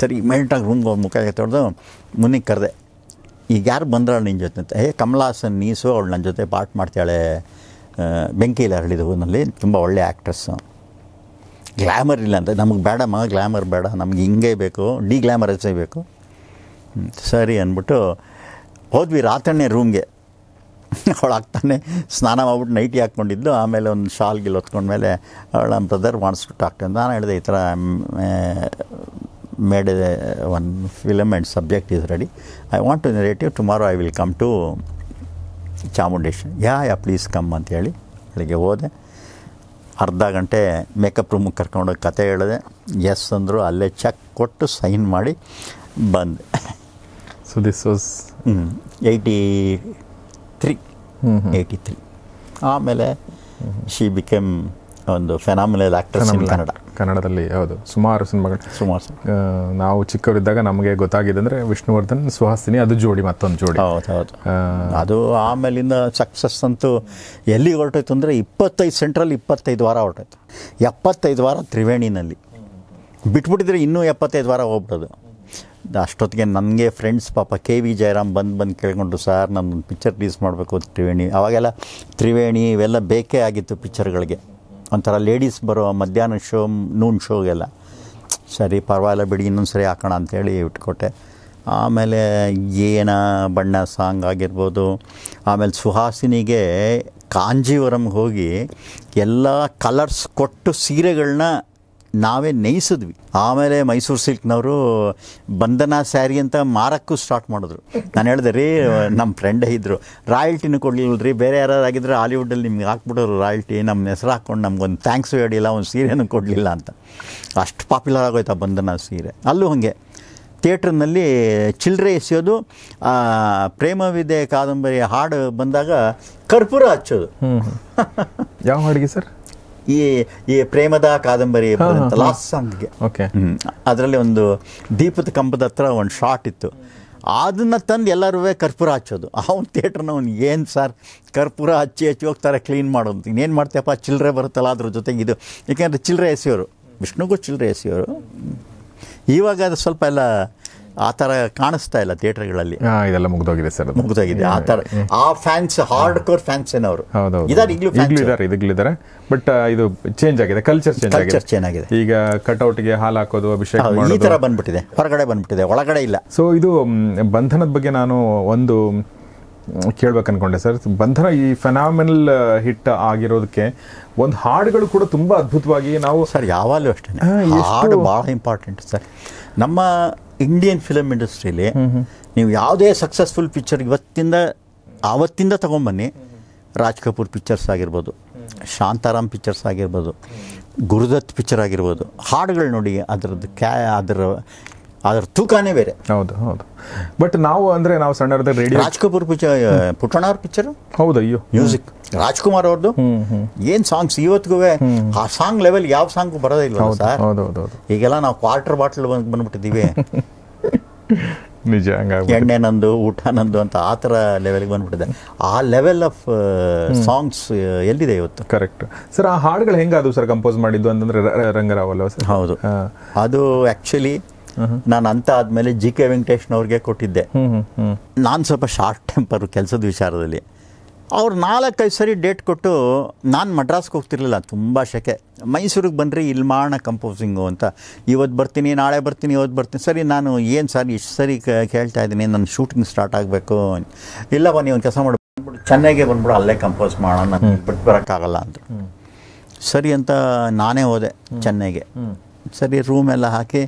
ಸರಿ ಮೆಲ್ಟಾಗಿ ರೂಮ್ಗೆ ಹೋಗಿ ಮುಖ ತೊಡೆದು ಮುನಿಗೆ ಕರೆದೆ ಈಗ ಯಾರು ಬಂದ್ರಾಳ ನಿನ್ನ ಜೊತೆ ಅಂತ ಹೇ ಕಮಲಾಸನ್ ನೀಸು ಅವಳು ನನ್ನ ಜೊತೆ ಪಾಠ ಮಾಡ್ತಾಳೆ ಬೆಂಕಿಯಲ್ಲಿ ಅರಳಿದ ಹೂನಲ್ಲಿ ತುಂಬ ಒಳ್ಳೆ ಆ್ಯಕ್ಟ್ರೆಸ್ಸು ಗ್ಲ್ಯಾಮರ್ ಇಲ್ಲ ಅಂತ ನಮಗೆ ಬೇಡಮ್ಮ ಗ್ಲ್ಯಾಮರ್ ಬೇಡ ನಮ್ಗೆ ಹಿಂಗೆ ಬೇಕು ಡಿ ಗ್ಲ್ಯಾಮರಸೇ ಬೇಕು ಸರಿ ಅಂದ್ಬಿಟ್ಟು ಹೋದ್ವಿ ರಾತಣ್ಣೆ ರೂಮ್ಗೆ ಅವಳು ಆಗ್ತಾನೆ ಸ್ನಾನ ಮಾಡ್ಬಿಟ್ಟು ನೈಟಿ ಹಾಕ್ಕೊಂಡಿದ್ದು ಆಮೇಲೆ ಒಂದು ಶಾಲ್ ಗಿಲ್ ಹೊತ್ಕೊಂಡ್ಮೇಲೆ ಅವಳು ನಮ್ಮ ಬ್ರದರ್ ಮಾಡಿಸ್ಬಿಟ್ಟು ಹಾಕ್ತಂದು ನಾನು ಹೇಳಿದೆ ಈ ಥರ made one film and subject is ready I want to narrative tomorrow I will come to Chamundeshwari yeah yeah please come ಅಂತ ಹೇಳಿ ಅಲ್ಲಿಗೆ ಹೋದೆ ಅರ್ಧ ಗಂಟೆ ಮೇಕಪ್ ರೂಮಿಗೆ ಕರ್ಕೊಂಡೋಗಿ ಕತೆ ಹೇಳಿದೆ ಎಸ್ ಅಂದರು ಅಲ್ಲೇ ಚೆಕ್ ಕೊಟ್ಟು ಸೈನ್ ಮಾಡಿ ಬಂದೆ so this was eighty three eighty three ಆಮೇಲೆ ಶಿ ಬಿಕೆಮ್ ಒಂದು ಫೆನಾಮಿನಲ್ ಆಕ್ಟರ್ಸ್ ಇನ್ ಕನ್ನಡ ಕನ್ನಡದಲ್ಲಿ ಹೌದು ಸುಮಾರು ಸಿನಿಮಾಗಳು ಸುಮಾರು ನಾವು ಚಿಕ್ಕವರಿದ್ದಾಗ ನಮಗೆ ಗೊತ್ತಾಗಿದೆ ಅಂದರೆ ವಿಷ್ಣುವರ್ಧನ್ ಸುಹಾಸಿನಿ ಅದು ಜೋಡಿ ಮತ್ತೊಂದು ಜೋಡಿ ಹೌದು ಹೌದು ಅದು ಆಮೇಲಿಂದ ಸಕ್ಸಸ್ ಅಂತೂ ಎಲ್ಲಿಗೆ ಹೊರಟೋಯ್ತು ಅಂದರೆ ಇಪ್ಪತ್ತೈದು ಸೆಂಟ್ರಲ್ಲಿ ಇಪ್ಪತ್ತೈದು ವಾರ ಹೊರಟೋಯ್ತು ಎಪ್ಪತ್ತೈದು ವಾರ ತ್ರಿವೇಣಿನಲ್ಲಿ ಬಿಟ್ಬಿಟ್ಟಿದ್ರೆ ಇನ್ನೂ ಎಪ್ಪತ್ತೈದು ವಾರ ಹೋಗ್ಬಿಡೋದು ಅಷ್ಟೊತ್ತಿಗೆ ನನಗೆ ಫ್ರೆಂಡ್ಸ್ ಪಾಪ ಕೆ ವಿ ಜಯರಾಮ್ ಬಂದು ಬಂದು ಕೇಳ್ಕೊಂಡು ಸರ್ ನಾನು ಪಿಕ್ಚರ್ ರಿಲೀಸ್ ಮಾಡಬೇಕು ತ್ರಿವೇಣಿ ಅವಾಗೆಲ್ಲ ತ್ರಿವೇಣಿ ಇವೆಲ್ಲ ಬೇಕೇ ಆಗಿತ್ತು ಪಿಕ್ಚರ್ಗಳಿಗೆ ಒಂಥರ ಲೇಡೀಸ್ ಬರೋ ಮಧ್ಯಾಹ್ನ ಶೋ ನೂನ್ ಶೋಗೆಲ್ಲ ಸರಿ ಪರವಾಗಿಲ್ಲ ಬಿಡಿ ಇನ್ನೊಂದು ಸರಿ ಹಾಕೋಣ ಅಂಥೇಳಿ ಇಟ್ಕೊಟ್ಟೆ ಆಮೇಲೆ ಏನ ಬಣ್ಣ ಸಾಂಗ್ ಆಗಿರ್ಬೋದು ಆಮೇಲೆ ಸುಹಾಸಿನಿಗೆ ಕಾಂಜೀವರಂಗೆ ಹೋಗಿ ಎಲ್ಲ ಕಲರ್ಸ್ ಕೊಟ್ಟು ಸೀರೆಗಳನ್ನ ನಾವೇ ನೇಯಿಸಿದ್ವಿ ಆಮೇಲೆ ಮೈಸೂರು ಸಿಲ್ಕ್ನವರು ಬಂಧನ ಸ್ಯಾರಿ ಅಂತ ಮಾರಕ್ಕೂ ಸ್ಟಾರ್ಟ್ ಮಾಡಿದ್ರು ನಾನು ಹೇಳಿದೆ ರೀ ನಮ್ಮ ಫ್ರೆಂಡ್ ಇದ್ರು ರಾಯಲ್ಟಿನೂ ಕೊಡಲಿಲ್ಲ ಬೇರೆ ಯಾರು ಆಗಿದ್ರೆ ಹಾಲಿವುಡಲ್ಲಿ ನಿಮ್ಗೆ ಹಾಕ್ಬಿಟ್ರು ರಾಯಲ್ಟಿ ನಮ್ಮ ಹೆಸರು ಹಾಕ್ಕೊಂಡು ನಮ್ಗೊಂದು ಥ್ಯಾಂಕ್ಸು ಹೇಳಿಲ್ಲ ಒಂದು ಸೀರೆನೂ ಕೊಡಲಿಲ್ಲ ಅಂತ ಅಷ್ಟು ಪಾಪ್ಯುಲರ್ ಆಗೋಯ್ತು ಆ ಬಂಧನ ಸೀರೆ ಅಲ್ಲೂ ಹಾಗೆ ಥಿಯೇಟ್ರ್ನಲ್ಲಿ ಚಿಲ್ಲರೆ ಎಸೆಯೋದು ಪ್ರೇಮವಿದೆ ಕಾದಂಬರಿ ಹಾಡು ಬಂದಾಗ ಕರ್ಪೂರ ಹಚ್ಚೋದು ಯಾವ ಹಾಡಿಗೆ ಸರ್ ಈ ಈ ಪ್ರೇಮದ ಕಾದಂಬರಿ ಲಾಸ್ಟ್ ಸಾಂಗ್ಗೆ ಅದರಲ್ಲಿ ಒಂದು ದೀಪದ ಕಂಬದ ಹತ್ರ ಒಂದು ಶಾಟ್ ಇತ್ತು ಅದನ್ನ ತಂದು ಎಲ್ಲರೂ ಕರ್ಪೂರ ಹಚ್ಚೋದು ಅವ್ನು ಥಿಯೇಟ್ರನ್ನ ಅವ್ನು ಏನು ಸರ್ ಕರ್ಪೂರ ಹಚ್ಚಿ ಹಚ್ಚಿ ಹೋಗ್ತಾರೆ ಕ್ಲೀನ್ ಮಾಡೋದು ಇನ್ನೇನು ಮಾಡ್ತೀಯಪ್ಪ ಚಿಲ್ಲರೆ ಬರುತ್ತಲ್ಲ ಅದ್ರ ಜೊತೆಗೆ ಇದು ಏಕೆಂದರೆ ಚಿಲ್ಲರೆ ಎಸೆಯೋರು ವಿಷ್ಣುಗೂ ಚಿಲ್ಲರೆ ಎಸೆಯೋರು ಇವಾಗ ಅದು ಸ್ವಲ್ಪ ಎಲ್ಲ ಆ ಥರ ಕಾಣಿಸ್ತಾ ಇಲ್ಲ ಥಿಯೇಟರ್ಗಳಲ್ಲಿ ಇದೆಲ್ಲ ಮುಗ್ದೋಗಿದೆ ಸರ್ ಮುಗ್ದೋಗಿದೆ ಆ ಥರ ಆ ಫ್ಯಾನ್ಸ್ ಹಾರ್ಡ್ ಕೋರ್ ಫ್ಯಾನ್ಸ್ ಏನವರು ಇದಾರೆ ಈಗಲೂ ಇದಾರೆ ಬಟ್ ಇದು ಚೇಂಜ್ ಆಗಿದೆ ಕಲ್ಚರ್ ಚೇಂಜ್ ಕಲ್ಚರ್ ಚೇಂಜ್ ಆಗಿದೆ ಈಗ ಕಟ್ಔಟ್ಗೆ ಹಾಲು ಹಾಕೋದು ಅಭಿಷೇಕ ಈ ಥರ ಬಂದ್ಬಿಟ್ಟಿದೆ ಹೊರಗಡೆ ಬಂದ್ಬಿಟ್ಟಿದೆ ಒಳಗಡೆ ಇಲ್ಲ ಸೊ ಇದು ಬಂಧನದ ಬಗ್ಗೆ ನಾನು ಒಂದು ಕೇಳ್ಬೇಕು ಅನ್ಕೊಂಡೆ ಸರ್ ಬಂಧನ ಈ ಫೆನಾಮಿನಲ್ ಹಿಟ್ ಆಗಿರೋದಕ್ಕೆ ಒಂದು ಹಾಡುಗಳು ಕೂಡ ತುಂಬಾ ಅದ್ಭುತವಾಗಿ ನಾವು ಸರ್ ಯಾವಾಗಲೂ ಅಷ್ಟೇ ಹಾಡು ಬಹಳ ಇಂಪಾರ್ಟೆಂಟ್ ಸರ್ ನಮ್ಮ ಇಂಡಿಯನ್ ಫಿಲಮ್ ಇಂಡಸ್ಟ್ರೀಲಿ ನೀವು ಯಾವುದೇ ಸಕ್ಸಸ್ಫುಲ್ ಪಿಕ್ಚರ್ ಇವತ್ತಿಂದ ಆವತ್ತಿಂದ ತೊಗೊಂಬನ್ನಿ ರಾಜ್ ಕಪೂರ್ ಪಿಕ್ಚರ್ಸ್ ಆಗಿರ್ಬೋದು ಶಾಂತಾರಾಮ್ ಪಿಕ್ಚರ್ಸ್ ಆಗಿರ್ಬೋದು ಗುರುದತ್ ಪಿಕ್ಚರ್ ಆಗಿರ್ಬೋದು ಹಾಡುಗಳು ನೋಡಿ ಅದರದ್ದು ಕ್ಯಾ ಅದರ ಅದರ ತೂಕನೇ ಬೇರೆ ಹೌದು ಹೌದು ಬಟ್ ನಾವು ಅಂದರೆ ನಾವು ಸಣ್ಣ ರೇಡಿಯೋ ರಾಜ್ ಕಪೂರ್ ಪಿಕ್ಚರ್ ಅವ್ರ ಪಿಕ್ಚರು ಹೌದು ಅಯ್ಯೋ ಮ್ಯೂಸಿಕ್ ರಾಜ್ಕುಮಾರ್ ಅವ್ರದ್ದು ಏನು ಸಾಂಗ್ಸ್ ಇವತ್ತಿಗೂ ಆ ಸಾಂಗ್ ಲೆವೆಲ್ ಯಾವ ಸಾಂಗ್ ಬರೋದೇ ಇಲ್ಲ ಸರ್ ಈಗೆಲ್ಲ ನಾವು ಕ್ವಾರ್ಟರ್ ಬಾಟ್ಲ್ ಬಂದ್ಬಿಟ್ಟಿದ್ದೀವಿ (laughs) ನಿಜ ಎಣ್ಣೆ ನಂದು ಊಟ ನಂದು ಅಂತ ಆ ಥರ ಲೆವೆಲ್ಗೆ ಬಂದ್ಬಿಟ್ಟಿದೆ ಆ ಲೆವೆಲ್ ಆಫ್ ಸಾಂಗ್ಸ್ ಎಲ್ಲಿದೆ ಇವತ್ತು ಕರೆಕ್ಟ್ ಸರ್ ಆ ಹಾಡುಗಳು ಹೆಂಗಾದ್ರು ಸರ್ ಕಂಪೋಸ್ ಮಾಡಿದ್ದು ಅಂತಂದ್ರೆ ರಂಗರಾವ್ ಅಲ್ವಾ ಸರ್ ಹೌದು ಅದು ಆ್ಯಕ್ಚುಲಿ ನಾನು ಅಂತ ಆದ್ಮೇಲೆ ಜಿ ಕೆ ವೆಂಕಟೇಶ್ನವ್ರಿಗೆ ಕೊಟ್ಟಿದ್ದೆ ನಾನು ಸ್ವಲ್ಪ ಶಾರ್ಟ್ ಟೆಂಪರ್ ಕೆಲಸದ ವಿಚಾರದಲ್ಲಿ ಅವ್ರು ನಾಲ್ಕೈದು ಸರಿ ಡೇಟ್ ಕೊಟ್ಟು ನಾನು ಮಡ್ರಾಸ್ಗೆ ಹೋಗ್ತಿರ್ಲಿಲ್ಲ ತುಂಬ ಶೆಕೆ ಮೈಸೂರಿಗೆ ಬಂದ್ರಿ ಇಲ್ಲಿ ಮಾಡೋಣ ಕಂಪೋಸಿಂಗು ಅಂತ ಇವತ್ತು ಬರ್ತೀನಿ ನಾಳೆ ಬರ್ತೀನಿ ಇವತ್ತು ಬರ್ತೀನಿ ಸರಿ ನಾನು ಏನು ಸರ್ ಇಷ್ಟು ಸರಿ ಕೇಳ್ತಾ ಇದ್ದೀನಿ ನನ್ನ ಶೂಟಿಂಗ್ ಸ್ಟಾರ್ಟ್ ಆಗಬೇಕು ಇಲ್ಲ ಬನ್ನಿ ಒಂದು ಕೆಲಸ ಮಾಡಿ ಬಂದ್ಬಿಟ್ಟು ಚೆನ್ನೈಗೆ ಬಂದ್ಬಿಡು ಅಲ್ಲೇ ಕಂಪೋಸ್ ಮಾಡೋಣ ನಾನು ಬಿಟ್ಟು ಬರೋಕ್ಕಾಗಲ್ಲ ಅಂತ ಸರಿ ಅಂತ ನಾನೇ ಹೋದೆ ಚೆನ್ನೈಗೆ ಸರಿ ರೂಮೆಲ್ಲ ಹಾಕಿ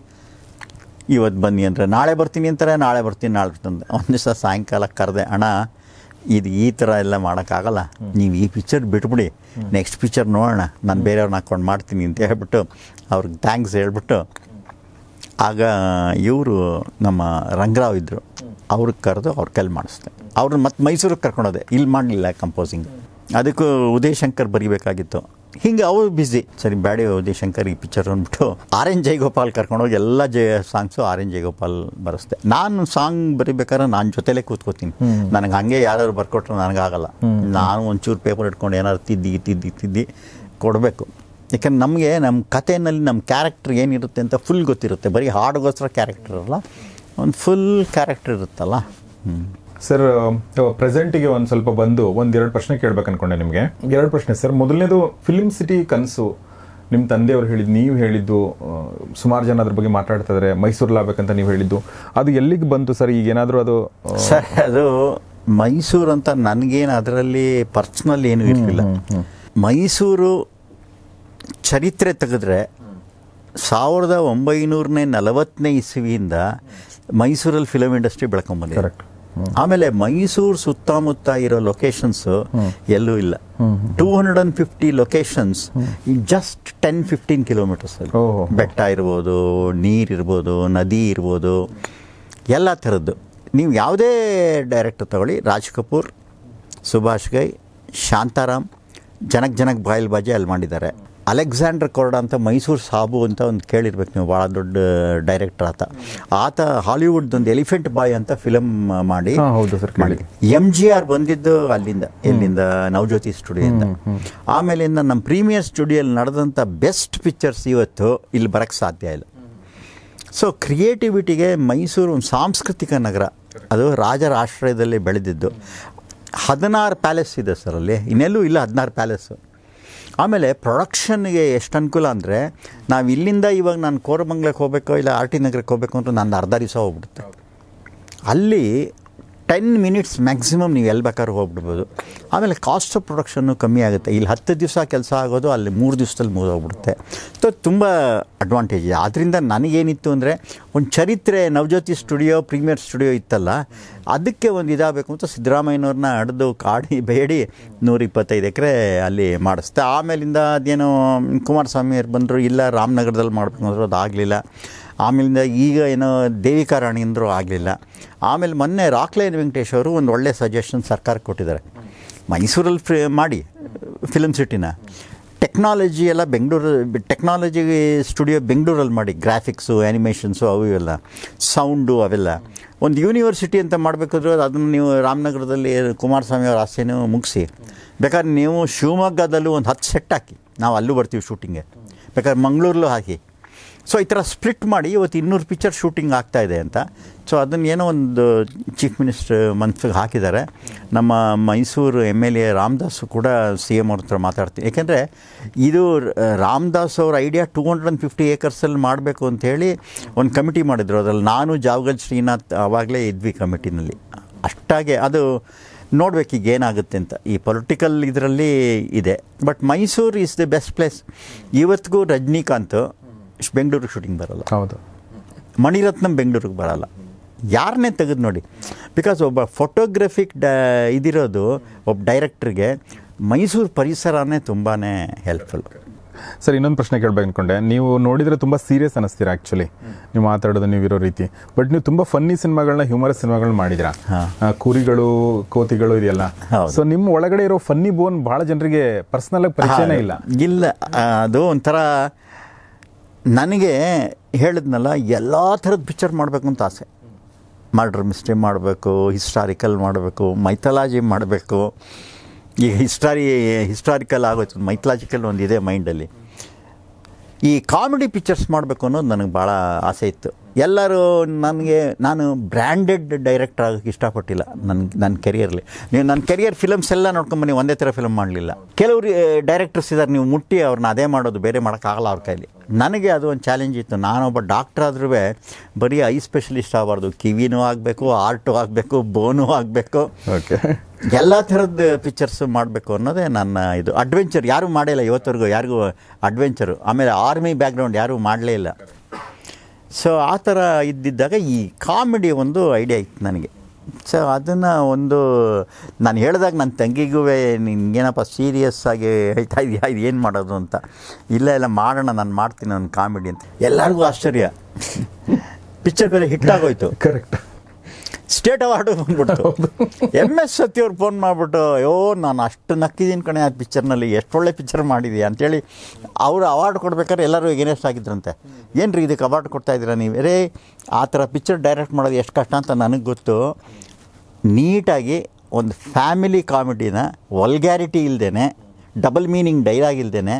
ಇವತ್ತು ಬನ್ನಿ ಅಂದರೆ ನಾಳೆ ಬರ್ತೀನಿ ಅಂತಾರೆ ನಾಳೆ ಬರ್ತೀನಿ ನಾಳೆ ಒಂದು ದಿವಸ ಸಾಯಂಕಾಲ ಕರೆದೆ ಅಣ್ಣ ಇದು ಈ ಥರ ಎಲ್ಲ ಮಾಡೋಕ್ಕಾಗಲ್ಲ ನೀವು ಈ ಪಿಕ್ಚರ್ ಬಿಟ್ಬಿಡಿ ನೆಕ್ಸ್ಟ್ ಪಿಕ್ಚರ್ ನೋಡೋಣ ನಾನು ಬೇರೆಯವ್ರನ್ನ ಹಾಕ್ಕೊಂಡು ಮಾಡ್ತೀನಿ ಅಂತ ಹೇಳ್ಬಿಟ್ಟು ಅವ್ರಿಗೆ ಥ್ಯಾಂಕ್ಸ್ ಹೇಳ್ಬಿಟ್ಟು ಆಗ ಇವರು ನಮ್ಮ ರಂಗರಾವ್ ಇದ್ದರು ಅವ್ರಿಗೆ ಕರೆದು ಅವ್ರ ಕೈಲಿ ಮಾಡಿಸ್ದೆ ಅವ್ರನ್ನ ಮತ್ತೆ ಮೈಸೂರಿಗೆ ಕರ್ಕೊಂಡೋದೆ ಇಲ್ಲಿ ಮಾಡಲಿಲ್ಲ ಕಂಪೋಸಿಂಗ್ ಅದಕ್ಕೂ ಉದಯ್ ಶಂಕರ್ ಬರಿಬೇಕಾಗಿತ್ತು ಹಿಂಗೆ ಅವರು ಬಿಸಿ ಸರಿ ಬ್ಯಾಡಿ ಉದಯ್ ಶಂಕರ್ ಈ ಪಿಕ್ಚರ್ ಅಂದ್ಬಿಟ್ಟು ಆರ್ ಎನ್ ಜೈಗೋಪಾಲ್ ಕರ್ಕೊಂಡೋಗಿ ಎಲ್ಲ ಜಯ ಸಾಂಗ್ಸು ಆರ್ ಎನ್ ಜೈಗೋಪಾಲ್ ಬರೆಸ್ತೆ ನಾನು ಸಾಂಗ್ ಬರಿಬೇಕಾದ್ರೆ ನಾನು ಜೊತೆಲೇ ಕೂತ್ಕೋತೀನಿ ನನಗೆ ಹಂಗೆ ಯಾರಾದ್ರು ಬರ್ಕೊಟ್ರೆ ನನಗಾಗಲ್ಲ ನಾನು ಒಂಚೂರು ಪೇಪರ್ ಇಟ್ಕೊಂಡು ಏನಾದ್ರು ತಿದ್ದಿ ತಿದ್ದಿ ತಿದ್ದಿ ಕೊಡಬೇಕು ಯಾಕಂದ್ರೆ ನಮಗೆ ನಮ್ಮ ಕಥೆಯಲ್ಲಿ ನಮ್ಮ ಕ್ಯಾರೆಕ್ಟರ್ ಏನಿರುತ್ತೆ ಅಂತ ಫುಲ್ ಗೊತ್ತಿರುತ್ತೆ ಬರೀ ಹಾಡುಗೋಸ್ಕರ ಕ್ಯಾರೆಕ್ಟರ್ ಅಲ್ಲ ಒಂದು ಫುಲ್ ಕ್ಯಾರೆಕ್ಟರ್ ಇರುತ್ತಲ್ಲ ಹ್ಞೂ ಸರ್ ಪ್ರೆಸೆಂಟಿಗೆ ಒಂದು ಸ್ವಲ್ಪ ಬಂದು ಒಂದೆರಡು ಪ್ರಶ್ನೆ ಕೇಳ್ಬೇಕು ಅನ್ಕೊಂಡೆ ನಿಮಗೆ ಎರಡು ಪ್ರಶ್ನೆ ಸರ್ ಮೊದಲನೇದು ಫಿಲ್ಮ್ ಸಿಟಿ ಕನಸು ನಿಮ್ಮ ತಂದೆಯವರು ಹೇಳಿದ್ದು ನೀವು ಹೇಳಿದ್ದು ಸುಮಾರು ಜನ ಅದ್ರ ಬಗ್ಗೆ ಮಾತಾಡ್ತಿದ್ದಾರೆ ಮೈಸೂರಲ್ಲಿ ಆಗ್ಬೇಕಂತ ನೀವು ಹೇಳಿದ್ದು ಅದು ಎಲ್ಲಿಗೆ ಬಂತು ಸರ್ ಈಗ ಏನಾದರೂ ಅದು ಸರ್ ಅದು ಮೈಸೂರು ಅಂತ ನನಗೇನು ಅದರಲ್ಲಿ ಪರ್ಸ್ನಲ್ ಏನೂ ಇರಲಿಲ್ಲ ಮೈಸೂರು ಚರಿತ್ರೆ ತೆಗೆದ್ರೆ ಸಾವಿರದ ಒಂಬೈನೂರನೇ ನಲವತ್ತನೇ ಇಸುವಿಯಿಂದ ಮೈಸೂರಲ್ಲಿ ಫಿಲಮ್ ಇಂಡಸ್ಟ್ರಿ ಬೆಳ್ಕೊಂಬಂದಿದೆ ಆಮೇಲೆ ಮೈಸೂರು ಸುತ್ತಮುತ್ತ ಇರೋ ಲೊಕೇಶನ್ಸ್ ಎಲ್ಲೂ ಇಲ್ಲ two hundred and fifty locations just ten fifteen kilometres ಬೆಟ್ಟ ಇರ್ಬೋದು ಇರ್ಬೋದು ನದಿ ಇರ್ಬೋದು ಎಲ್ಲ ಥರದ್ದು ನೀವು ಯಾವುದೇ ಡೈರೆಕ್ಟರ್ ತಗೊಳ್ಳಿ ರಾಜ್ ಕಪೂರ್ ಸುಭಾಷ್ ಗೈ ಶಾಂತಾರಾಮ್ ಜನಕ್ ಜನಕ್ ಬಾಯಿಲ್ ಬಾಜಿ ಅಲ್ಲಿ ಮಾಡಿದ್ದಾರೆ ಅಲೆಕ್ಸಾಂಡ್ರ್ ಕೊರ್ಡ ಅಂತ ಮೈಸೂರು ಸಾಬು ಅಂತ ಒಂದು ಕೇಳಿರ್ಬೇಕು ನೀವು ಭಾಳ ದೊಡ್ಡ ಡೈರೆಕ್ಟರ್ ಆತ ಆತ ಹಾಲಿವುಡ್ ಒಂದು ಎಲಿಫೆಂಟ್ ಬಾಯ್ ಅಂತ ಫಿಲಮ್ ಮಾಡಿ ಹೌದು ಸರ್ ಮಾಡಿ ಎಮ್ ಜಿ ಆರ್ ಬಂದಿದ್ದು ಅಲ್ಲಿಂದ ಎಲ್ಲಿಂದ ನವಜ್ಯೋತಿ ಸ್ಟುಡಿಯೋದಿಂದ ಆಮೇಲಿಂದ ನಮ್ಮ ಪ್ರೀಮಿಯರ್ ಸ್ಟುಡಿಯೋಲ್ಲಿ ನಡೆದಂಥ ಬೆಸ್ಟ್ ಪಿಕ್ಚರ್ಸ್ ಇವತ್ತು ಇಲ್ಲಿ ಬರೋಕ್ಕೆ ಸಾಧ್ಯ ಇಲ್ಲ ಸೊ ಕ್ರಿಯೇಟಿವಿಟಿಗೆ ಮೈಸೂರು ಒಂದು ಸಾಂಸ್ಕೃತಿಕ ನಗರ ಅದು ರಾಜರ ಆಶ್ರಯದಲ್ಲಿ ಬೆಳೆದಿದ್ದು ಹದಿನಾರು ಪ್ಯಾಲೇಸ್ ಇದೆ ಸರ್ ಅಲ್ಲಿ ಇನ್ನೆಲ್ಲೂ ಇಲ್ಲ ಹದಿನಾರು ಪ್ಯಾಲೇಸು ಆಮೇಲೆ ಪ್ರೊಡಕ್ಷನ್ಗೆ ಎಷ್ಟು ಅನುಕೂಲ ಅಂದರೆ ನಾವು ಇಲ್ಲಿಂದ ಇವಾಗ ನಾನು ಕೋರಮಂಗ್ಲಕ್ಕೆ ಹೋಗಬೇಕು ಇಲ್ಲ ಆರ್ ಟಿ ನಗರಕ್ಕೆ ಹೋಗಬೇಕು ಅಂತ ನಾನು ಅರ್ಧ ದಿವಸ ಹೋಗ್ಬಿಡುತ್ತೆ ಅಲ್ಲಿ ಟೆನ್ ಮಿನಿಟ್ಸ್ ಮ್ಯಾಕ್ಸಿಮಮ್ ನೀವು ಎಲ್ಲಿ ಬೇಕಾದ್ರೂ ಹೋಗ್ಬಿಡ್ಬೋದು ಆಮೇಲೆ ಕಾಸ್ಟ್ ಆಫ್ ಪ್ರೊಡಕ್ಷನ್ನು ಕಮ್ಮಿ ಆಗುತ್ತೆ ಇಲ್ಲಿ ಹತ್ತು ದಿವಸ ಕೆಲಸ ಆಗೋದು ಅಲ್ಲಿ ಮೂರು ದಿವಸದಲ್ಲಿ ಮುಗಿದೋಗ್ಬಿಡುತ್ತೆ ಸೊ ತುಂಬ ಅಡ್ವಾಂಟೇಜ್ ಇದೆ ಆದ್ದರಿಂದ ನನಗೇನಿತ್ತು ಅಂದರೆ ಒಂದು ಚರಿತ್ರೆ ನವಜ್ಯೋತಿ ಸ್ಟುಡಿಯೋ ಪ್ರೀಮಿಯರ್ ಸ್ಟುಡಿಯೋ ಇತ್ತಲ್ಲ ಅದಕ್ಕೆ ಒಂದು ಇದಾಗಬೇಕು ಅಂತ ಸಿದ್ದರಾಮಯ್ಯನವ್ರನ್ನ ಹಡ್ದು ಕಾಡಿ ಬೇಡಿ ಇಪ್ಪತ್ತೈದು ಎಕರೆ ಅಲ್ಲಿ ಮಾಡಿಸ್ತೆ ಆಮೇಲಿಂದ ಅದೇನು ಕುಮಾರಸ್ವಾಮಿಯವ್ರು ಬಂದರು ಇಲ್ಲ ರಾಮನಗರದಲ್ಲಿ ಮಾಡಬೇಕು ಅಂದರು ಅದು ಆಗಲಿಲ್ಲ ಆಮೇಲಿಂದ ಈಗ ಏನೋ ದೇವಿಕಾ ರಾಣಿ ಅಂದರೂ ಆಗಲಿಲ್ಲ ಆಮೇಲೆ ಮೊನ್ನೆ ರಾಕ್ಲೈನ್ ವೆಂಕಟೇಶ್ ಅವರು ಒಂದು ಒಳ್ಳೆ ಸಜೆಷನ್ ಸರ್ಕಾರಕ್ಕೆ ಕೊಟ್ಟಿದ್ದಾರೆ ಮೈಸೂರಲ್ಲಿ ಫ್ರೀ ಮಾಡಿ ಫಿಲಮ್ ಸಿಟಿನ ಟೆಕ್ನಾಲಜಿ ಎಲ್ಲ ಬೆಂಗಳೂರು ಟೆಕ್ನಾಲಜಿ ಸ್ಟುಡಿಯೋ ಬೆಂಗಳೂರಲ್ಲಿ ಮಾಡಿ ಗ್ರಾಫಿಕ್ಸು ಆ್ಯನಿಮೇಷನ್ಸು ಅವು ಇವೆಲ್ಲ ಸೌಂಡು ಅವೆಲ್ಲ ಒಂದು ಯೂನಿವರ್ಸಿಟಿ ಅಂತ ಮಾಡಬೇಕಾದ್ರೂ ಅದನ್ನು ನೀವು ರಾಮನಗರದಲ್ಲಿ ಕುಮಾರಸ್ವಾಮಿ ಅವರ ಆಸೆನೂ ಮುಗಿಸಿ ಬೇಕಾದ್ರೆ ನೀವು ಶಿವಮೊಗ್ಗದಲ್ಲೂ ಒಂದು ಹತ್ತು ಸೆಟ್ ಹಾಕಿ ನಾವು ಅಲ್ಲೂ ಬರ್ತೀವಿ ಶೂಟಿಂಗೆ ಬೇಕಾದ್ರೆ ಮಂಗಳೂರಲ್ಲೂ ಹಾಕಿ ಸೊ ಈ ಥರ ಸ್ಪ್ಲಿಟ್ ಮಾಡಿ ಇವತ್ತು ಇನ್ನೂರು ಪಿಕ್ಚರ್ ಶೂಟಿಂಗ್ ಆಗ್ತಾ ಇದೆ ಅಂತ ಸೊ ಅದನ್ನು ಏನೋ ಒಂದು ಚೀಫ್ ಮಿನಿಸ್ಟರ್ ಮನ್ಸಿಗೆ ಹಾಕಿದ್ದಾರೆ ನಮ್ಮ Mysuru M L A Ramdas ಕೂಡ ಸಿ ಎಮ್ ಅವ್ರ ಹತ್ರ ಮಾತಾಡ್ತೀನಿ ಏಕೆಂದರೆ ಇದು ರಾಮದಾಸ್ ಅವ್ರ idea two hundred and fifty ಏಕರ್ಸಲ್ಲಿ ಮಾಡಬೇಕು ಅಂಥೇಳಿ ಒಂದು ಕಮಿಟಿ ಮಾಡಿದರು ಅದರಲ್ಲಿ ನಾನು ಜಾವಗಲ್ ಶ್ರೀನಾಥ್ ಆವಾಗಲೇ ಇದ್ವಿ ಕಮಿಟಿನಲ್ಲಿ ಅಷ್ಟಾಗೆ ಅದು ನೋಡ್ಬೇಕು ಈಗ ಏನಾಗುತ್ತೆ ಅಂತ ಈ ಪೊಲಿಟಿಕಲ್ ಇದರಲ್ಲಿ ಇದೆ but Mysuru is the best place ಇವತ್ತಿಗೂ ರಜನಿಕಾಂತ್ ಬೆಂಗಳೂರಿಗೆ ಶೂಟಿಂಗ್ ಬರಲ್ಲ ಹೌದು ಮಣಿರತ್ನಂ ಬೆಂಗಳೂರಿಗೆ ಬರಲ್ಲ ಯಾರನ್ನೇ ತೆಗೆದು ನೋಡಿ ಬಿಕಾಸ್ ಒಬ್ಬ ಫೋಟೋಗ್ರಫಿಕ್ ಡ ಇದಿರೋದು ಒಬ್ಬ ಡೈರೆಕ್ಟ್ರಿಗೆ ಮೈಸೂರು ಪರಿಸರನೇ ತುಂಬಾ ಹೆಲ್ಪ್ಫುಲ್ ಸರ್ ಇನ್ನೊಂದು ಪ್ರಶ್ನೆ ಕೇಳಬೇಕು ಅಂದ್ಕೊಂಡೆ ನೀವು ನೋಡಿದರೆ ತುಂಬ ಸೀರಿಯಸ್ ಅನ್ನಿಸ್ತೀರಾ ಆ್ಯಕ್ಚುಲಿ ನೀವು ಮಾತಾಡೋದು ನೀವು ಇರೋ ರೀತಿ ಬಟ್ ನೀವು ತುಂಬ ಫನ್ನಿ ಸಿನಿಮಾಗಳನ್ನ ಹ್ಯೂಮರಸ್ ಸಿನಿಮಾಗಳನ್ನ ಮಾಡಿದಿರಾ ಕುರಿಗಳು ಕೋತಿಗಳು ಇದೆಯಲ್ಲ ಸೊ ನಿಮ್ಮ ಒಳಗಡೆ ಇರೋ ಫನ್ನಿ ಬೋನ್ ಭಾಳ ಜನರಿಗೆ ಆಗಿ ಪರಿಚಯನೇ ಇಲ್ಲ ಇಲ್ಲ ಅದು ಒಂಥರ ನನಗೆ ಹೇಳಿದ್ನಲ್ಲ ಎಲ್ಲ ಥರದ ಪಿಕ್ಚರ್ ಮಾಡಬೇಕು ಅಂತ ಆಸೆ ಮರ್ಡರ್ ಮಿಸ್ಟ್ರಿ ಮಾಡಬೇಕು ಹಿಸ್ಟಾರಿಕಲ್ ಮಾಡಬೇಕು ಮೈಥಲಾಜಿ ಮಾಡಬೇಕು ಈ ಹಿಸ್ಟಾರಿ ಹಿಸ್ಟಾರಿಕಲ್ ಆಗೋಯ್ತು ಮೈಥಲಾಜಿಕಲ್ ಒಂದು ಇದೆ ಮೈಂಡಲ್ಲಿ ಈ ಕಾಮಿಡಿ ಪಿಕ್ಚರ್ಸ್ ಮಾಡಬೇಕು ಅನ್ನೋದು ನನಗೆ ಭಾಳ ಆಸೆ ಇತ್ತು ಎಲ್ಲರೂ ನನಗೆ ನಾನು ಬ್ರ್ಯಾಂಡೆಡ್ ಡೈರೆಕ್ಟರ್ ಆಗೋಕ್ಕೆ ಇಷ್ಟಪಟ್ಟಿಲ್ಲ ನನ್ನ ನನ್ನ ಕೆರಿಯರ್ಲಿ ನೀವು ನನ್ನ ಕೆರಿಯರ್ ಫಿಲಮ್ಸ್ ಎಲ್ಲ ನೋಡ್ಕೊಂಬನಿ ಒಂದೇ ಥರ ಫಿಲಮ್ ಮಾಡಲಿಲ್ಲ ಕೆಲವರು ಡೈರೆಕ್ಟರ್ಸ್ ಇದ್ದಾರೆ ನೀವು ಮುಟ್ಟಿ ಅವ್ರನ್ನ ಅದೇ ಮಾಡೋದು ಬೇರೆ ಮಾಡೋಕ್ಕಾಗಲ್ಲ ಅವ್ರ ಕೈಲಿ ನನಗೆ ಅದು ಒಂದು ಚಾಲೆಂಜ್ ಇತ್ತು ನಾನೊಬ್ಬ ಡಾಕ್ಟರ್ ಆದ್ರೂ ಬರೀ ಐ ಸ್ಪೆಷಲಿಸ್ಟ್ ಆಗಬಾರ್ದು ಕಿವಿನೂ ಆಗಬೇಕು ಆರ್ಟು ಆಗಬೇಕು ಬೋನು ಆಗಬೇಕು ಓಕೆ ಎಲ್ಲ ಥರದ ಪಿಕ್ಚರ್ಸು ಮಾಡಬೇಕು ಅನ್ನೋದೇ ನನ್ನ ಇದು ಅಡ್ವೆಂಚರ್ ಯಾರೂ ಮಾಡಿಲ್ಲ ಇವತ್ತವರೆಗೂ ಯಾರಿಗೂ ಅಡ್ವೆಂಚರು ಆಮೇಲೆ ಆರ್ಮಿ ಬ್ಯಾಕ್ಗ್ರೌಂಡ್ ಯಾರೂ ಮಾಡಲೇ ಇಲ್ಲ ಸೊ ಆ ಥರ ಇದ್ದಿದ್ದಾಗ ಈ ಕಾಮಿಡಿ ಒಂದು ಐಡಿಯಾ ಇತ್ತು ನನಗೆ ಸೊ ಅದನ್ನು ಒಂದು ನಾನು ಹೇಳಿದಾಗ ನನ್ನ ತಂಗಿಗೂ ನಿನ್ಗೇನಪ್ಪ ಸೀರಿಯಸ್ ಆಗಿ ಹೇಳ್ತಾ ಇದೆಯಾ ಇದು ಏನು ಮಾಡೋದು ಅಂತ ಇಲ್ಲ ಇಲ್ಲ ಮಾಡೋಣ ನಾನು ಮಾಡ್ತೀನಿ ನನ್ನ ಕಾಮಿಡಿ ಅಂತ ಎಲ್ಲರಿಗೂ ಆಶ್ಚರ್ಯ ಪಿಕ್ಚರ್ ಬೇರೆ ಹಿಟ್ಟಾಗೋಯ್ತು ಕರೆಕ್ಟ್ ಸ್ಟೇಟ್ ಅವಾರ್ಡು ಬಂದ್ಬಿಟ್ಟು ಎಮ್ ಎಸ್ ಸತಿಯವ್ರು ಫೋನ್ ಮಾಡಿಬಿಟ್ಟು ಅಯ್ಯೋ ನಾನು ಅಷ್ಟು ನಕ್ಕಿದ್ದೀನಿ ಕಣೆ ಆ ಪಿಕ್ಚರ್ನಲ್ಲಿ ಎಷ್ಟು ಒಳ್ಳೆ ಪಿಕ್ಚರ್ ಮಾಡಿದೀಯ ಅಂತೇಳಿ ಅವರು ಅವಾರ್ಡ್ ಕೊಡ್ಬೇಕಾದ್ರೆ ಎಲ್ಲರೂ ಎಗೇನೆಸ್ಟ್ ಆಗಿದ್ರಂತೆ ಏನು ರೀ ಇದಕ್ಕೆ ಅವಾರ್ಡ್ ಕೊಡ್ತಾ ಇದ್ದೀರಾ ನೀವು ರೇ ಆ ಥರ ಪಿಕ್ಚರ್ ಡೈರೆಕ್ಟ್ ಮಾಡೋದು ಎಷ್ಟು ಕಷ್ಟ ಅಂತ ನನಗೆ ಗೊತ್ತು ನೀಟಾಗಿ ಒಂದು ಫ್ಯಾಮಿಲಿ ಕಾಮಿಡಿನ ವಲ್ಗ್ಯಾರಿಟಿ ಇಲ್ಲದೇ ಡಬಲ್ ಮೀನಿಂಗ್ ಡೈಲಾಗ್ ಇಲ್ಲದೇ